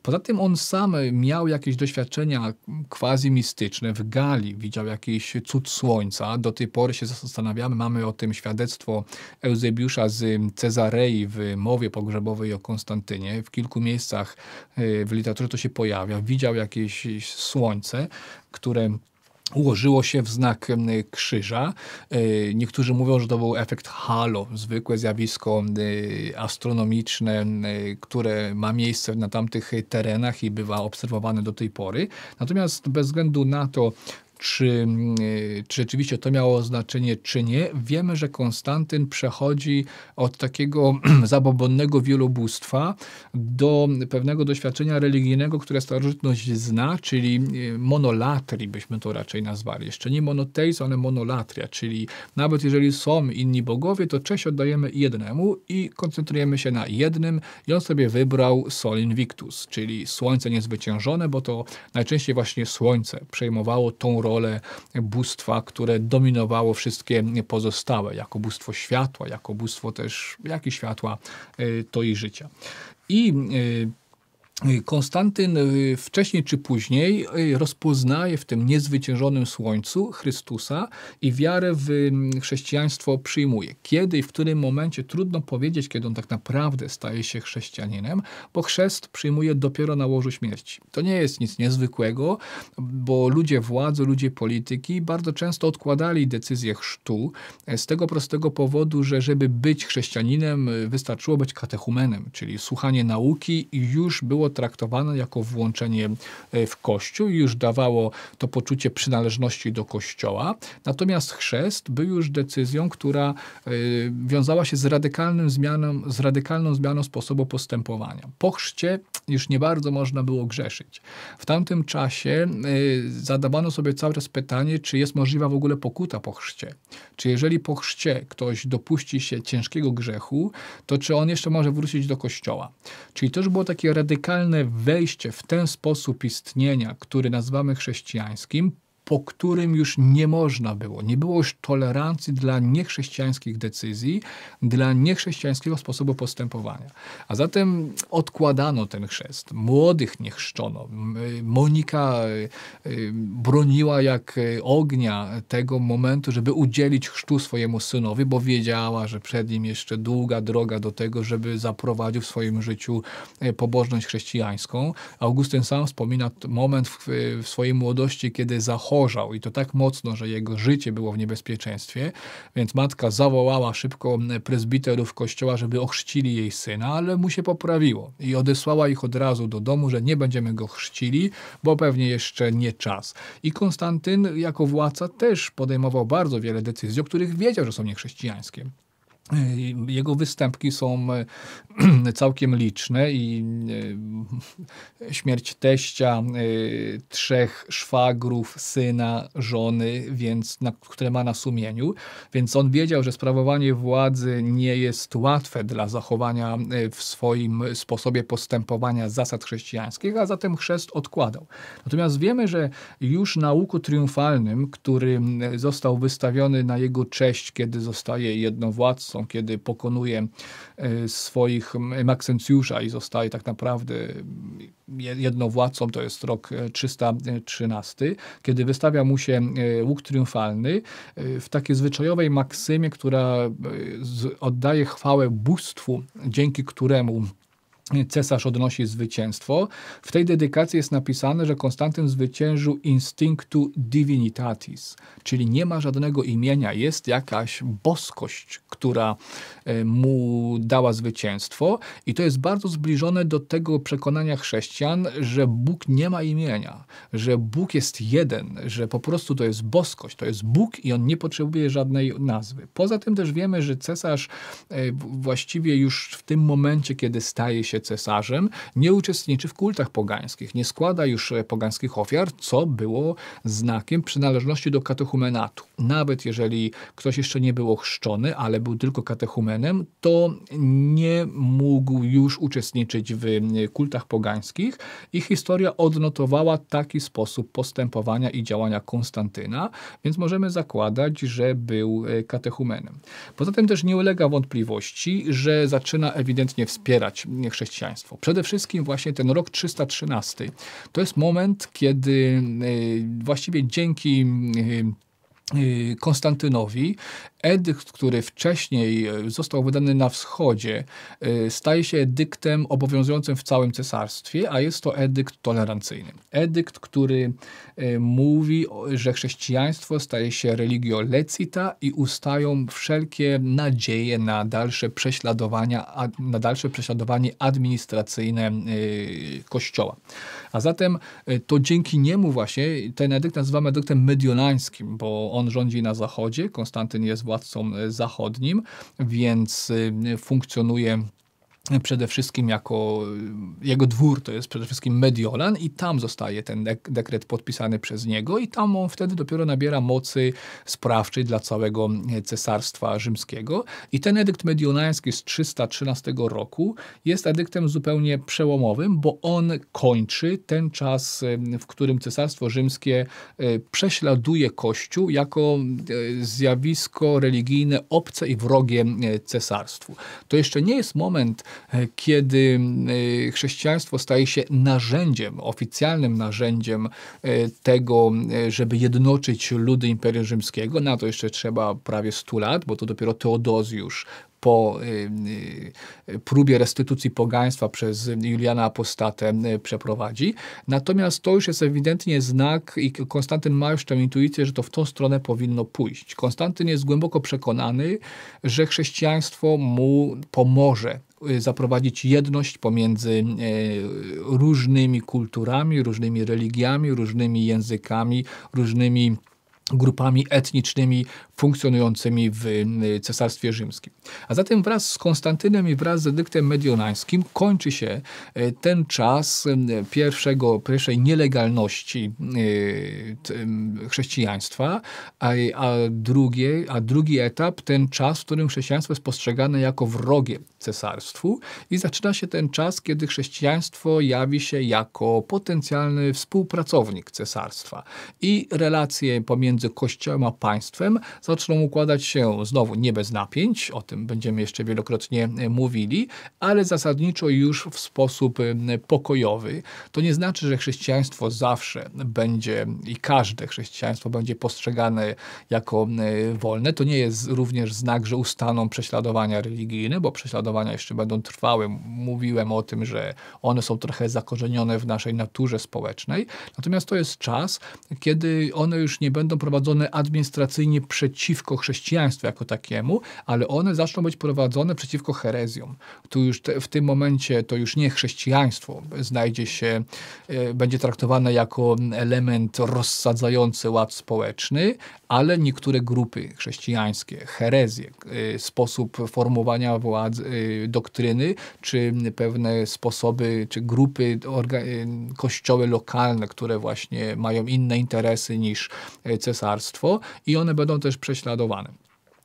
A: Poza tym on sam miał jakieś doświadczenia quasi-mistyczne w Galii, widział jakiś cud słońca. Do tej pory się zastanawiamy, mamy o tym świadectwo Eusebiusza z Cezarei w mowie pogrzebowej o Konstantynie. W kilku miejscach e, w literaturze to się pojawia. Widział jakieś słońce, słońce, które ułożyło się w znak krzyża. E, niektórzy mówią, że to był efekt halo, zwykłe zjawisko e, astronomiczne, e, które ma miejsce na tamtych terenach i bywa obserwowane do tej pory. Natomiast bez względu na to, czy, mm, y, czy rzeczywiście to miało znaczenie, czy nie. Wiemy, że Konstantyn przechodzi od takiego zabobonnego wielobóstwa do pewnego doświadczenia religijnego, które starożytność zna, czyli y, monolatrii byśmy to raczej nazwali. Jeszcze nie monoteizm, ale monolatria, czyli nawet jeżeli są inni bogowie, to cześć oddajemy jednemu i koncentrujemy się na jednym i on sobie wybrał Sol Invictus, czyli słońce niezwyciężone, bo to najczęściej właśnie słońce przejmowało tą rolę rolę bóstwa, które dominowało wszystkie pozostałe, jako bóstwo światła, jako bóstwo też, jak i światła, y, to i życia. I y, Konstantyn y, wcześniej czy później y, rozpoznaje w tym niezwyciężonym słońcu Chrystusa i wiarę w mm, chrześcijaństwo przyjmuje. Kiedy i w którym momencie trudno powiedzieć, kiedy on tak naprawdę staje się chrześcijaninem, bo chrzest przyjmuje dopiero na łożu śmierci. To nie jest nic niezwykłego, bo ludzie władzy, ludzie polityki bardzo często odkładali decyzję chrztu e, z tego prostego powodu, że żeby być chrześcijaninem y, wystarczyło być katechumenem, czyli słuchanie nauki i już było było traktowane jako włączenie e, w Kościół i już dawało to poczucie przynależności do Kościoła. Natomiast chrzest był już decyzją, która e, wiązała się z, radykalnym zmianą, z radykalną zmianą sposobu postępowania. Po chrzcie już nie bardzo można było grzeszyć. W tamtym czasie e, zadawano sobie cały czas pytanie, czy jest możliwa w ogóle pokuta po chrzcie. Czy jeżeli po chrzcie ktoś dopuści się ciężkiego grzechu, to czy on jeszcze może wrócić do kościoła? Czyli to już było takie radykalne wejście w ten sposób istnienia, który nazywamy chrześcijańskim, po którym już nie można było. Nie było już tolerancji dla niechrześcijańskich decyzji, dla niechrześcijańskiego sposobu postępowania. A zatem odkładano ten chrzest. Młodych nie chrzczono. Monika y, y, broniła jak y, ognia tego momentu, żeby udzielić chrztu swojemu synowi, bo wiedziała, że przed nim jeszcze długa droga do tego, żeby zaprowadził w swoim życiu pobożność chrześcijańską. Augustyn sam wspomina moment w, swojej młodości, kiedy zachował i to tak mocno, że jego życie było w niebezpieczeństwie, więc matka zawołała szybko mm, prezbiterów kościoła, żeby ochrzcili jej syna, ale mu się poprawiło i odesłała ich od razu do domu, że nie będziemy go chrzcili, bo pewnie jeszcze nie czas. I Konstantyn jako władca też podejmował bardzo wiele decyzji, o których wiedział, że są niechrześcijańskie. Y, jego występki są y, całkiem liczne i y, śmierć teścia, trzech szwagrów, syna, żony, więc na, które ma na sumieniu. Więc on wiedział, że sprawowanie władzy nie jest łatwe dla zachowania w swoim sposobie postępowania zasad chrześcijańskich, a zatem chrzest odkładał. Natomiast wiemy, że już na łuku triumfalnym, który został wystawiony na jego cześć, kiedy zostaje jednowładcą, kiedy pokonuje y, swoich Maksencjusza i zostaje tak naprawdę mm, jednowładcą, to jest rok 313, y, kiedy wystawia mu się y, łuk triumfalny w takiej zwyczajowej maksymie, która oddaje chwałę bóstwu, dzięki któremu Cesarz odnosi zwycięstwo. W tej dedykacji jest napisane, że Konstantyn zwyciężył instinctu divinitatis, czyli nie ma żadnego imienia, jest jakaś boskość, która e, mu dała zwycięstwo, i to jest bardzo zbliżone do tego przekonania chrześcijan, że Bóg nie ma imienia, że Bóg jest jeden, że po prostu to jest boskość, to jest Bóg i on nie potrzebuje żadnej nazwy. Poza tym też wiemy, że cesarz e, właściwie już w tym momencie, kiedy staje się się cesarzem, nie uczestniczy w kultach pogańskich, nie składa już e, pogańskich ofiar, co było znakiem przynależności do katechumenatu. Nawet jeżeli ktoś jeszcze nie był ochrzczony, ale był tylko katechumenem, to nie mógł już uczestniczyć w kultach pogańskich i historia odnotowała taki sposób postępowania i działania Konstantyna, więc możemy zakładać, że był e, katechumenem. Poza tym też nie ulega wątpliwości, że zaczyna ewidentnie wspierać e, chrześcijan chrześcijaństwo. Przede wszystkim właśnie ten rok 313 to jest moment, kiedy e, właściwie dzięki e, e, Konstantynowi edykt, który wcześniej e, został wydany na wschodzie, e, staje się edyktem obowiązującym w całym cesarstwie, a jest to edykt tolerancyjny. Edykt, który e, mówi, że chrześcijaństwo staje się religio lecita i ustają wszelkie nadzieje na dalsze prześladowania, na dalsze prześladowanie administracyjne kościoła. A zatem to dzięki niemu właśnie ten edykt nazywamy edyktem mediolańskim, bo on rządzi na zachodzie, Konstantyn jest władcą e, zachodnim, więc y, funkcjonuje przede wszystkim jako jego dwór to jest przede wszystkim Mediolan i tam zostaje ten dek dekret podpisany przez niego i tam on wtedy dopiero nabiera mocy sprawczej dla całego e, cesarstwa rzymskiego i ten edykt mediolański z 313 roku jest edyktem zupełnie przełomowym, bo on kończy ten czas, e, w którym cesarstwo rzymskie e, prześladuje Kościół jako zjawisko religijne obce i wrogie cesarstwu. To jeszcze nie jest moment E, kiedy e, chrześcijaństwo staje się narzędziem, oficjalnym narzędziem e, tego, żeby jednoczyć ludy Imperium Rzymskiego. Na to jeszcze trzeba prawie 100 lat, bo to dopiero Teodozjusz po próbie restytucji pogaństwa przez Juliana Apostatę przeprowadzi. Natomiast to już jest ewidentnie znak i Konstantyn ma już tę intuicję, że to w tą stronę powinno pójść. Konstantyn jest głęboko przekonany, że chrześcijaństwo mu pomoże Y, zaprowadzić jedność pomiędzy y, różnymi kulturami, różnymi religiami, różnymi językami, różnymi grupami etnicznymi, funkcjonującymi w y, Cesarstwie Rzymskim. A zatem wraz z Konstantynem i wraz z edyktem medionańskim kończy się y, ten czas y, pierwszego, pierwszej nielegalności chrześcijaństwa, a, a, drugie, a drugi etap, ten czas, w którym chrześcijaństwo jest postrzegane jako wrogie cesarstwu i zaczyna się ten czas, kiedy chrześcijaństwo jawi się jako potencjalny współpracownik cesarstwa i relacje pomiędzy kościołem a państwem zaczną układać się znowu nie bez napięć, o tym będziemy jeszcze wielokrotnie e, mówili, ale zasadniczo już w sposób e, pokojowy. To nie znaczy, że chrześcijaństwo zawsze będzie i każde chrześcijaństwo będzie postrzegane jako e, wolne. To nie jest również znak, że ustaną prześladowania religijne, bo prześladowania jeszcze będą trwały. Mówiłem o tym, że one są trochę zakorzenione w naszej naturze społecznej. Natomiast to jest czas, kiedy one już nie będą prowadzone administracyjnie przeciwko przeciwko chrześcijaństwu jako takiemu, ale one zaczną być prowadzone przeciwko herezjom. Tu już te, w tym momencie to już nie chrześcijaństwo znajdzie się, e, będzie traktowane jako element rozsadzający ład społeczny, ale niektóre grupy chrześcijańskie, herezje, e, sposób formowania władzy, e, doktryny, czy pewne sposoby, czy grupy, kościoły lokalne, które właśnie mają inne interesy niż cesarstwo i one będą też prześladowany.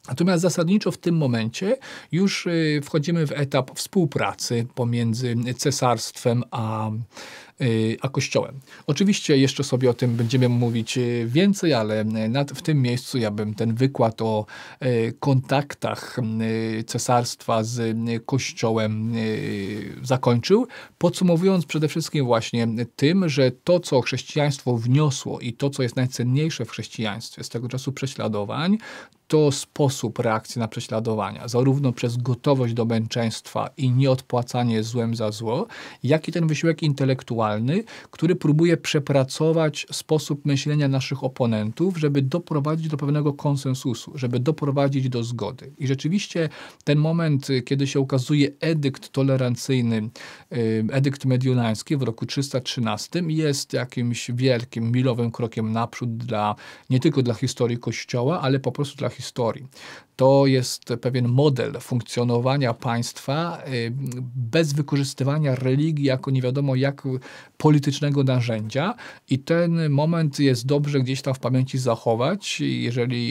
A: Natomiast zasadniczo w tym momencie już y, wchodzimy w etap współpracy pomiędzy cesarstwem a, y, a Kościołem. Oczywiście jeszcze sobie o tym będziemy mówić y, więcej, ale w tym miejscu ja bym ten wykład o kontaktach cesarstwa z Kościołem zakończył, podsumowując przede wszystkim właśnie tym, że to, co chrześcijaństwo wniosło i to, co jest najcenniejsze w chrześcijaństwie z tego czasu prześladowań, to sposób reakcji na prześladowania, zarówno przez gotowość do męczeństwa i nieodpłacanie złem za zło, jak i ten wysiłek intelektualny, który próbuje przepracować sposób myślenia naszych oponentów, żeby doprowadzić do pewnego konsensusu, żeby doprowadzić do zgody. I rzeczywiście ten moment, kiedy się ukazuje edykt tolerancyjny, edykt mediolański w roku 313 jest jakimś wielkim, milowym krokiem naprzód dla, nie tylko dla historii Kościoła, ale po prostu dla historii historii. To jest pewien model funkcjonowania państwa y, bez wykorzystywania religii jako nie wiadomo jak politycznego narzędzia i ten moment jest dobrze gdzieś tam w pamięci zachować. Jeżeli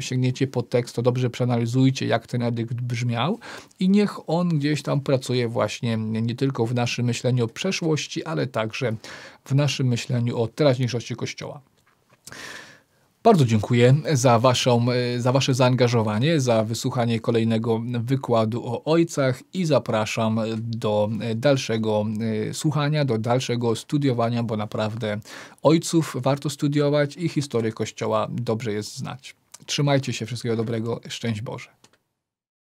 A: sięgniecie po tekst, to dobrze przeanalizujcie, jak ten edykt brzmiał i niech on gdzieś tam pracuje właśnie nie tylko w naszym myśleniu o przeszłości, ale także w naszym myśleniu o teraźniejszości Kościoła. Bardzo dziękuję za, waszą, e, za Wasze zaangażowanie, za wysłuchanie kolejnego wykładu o ojcach i zapraszam do dalszego e, słuchania, do dalszego studiowania, bo naprawdę ojców warto studiować i historię Kościoła dobrze jest znać. Trzymajcie się, wszystkiego dobrego, szczęść Boże.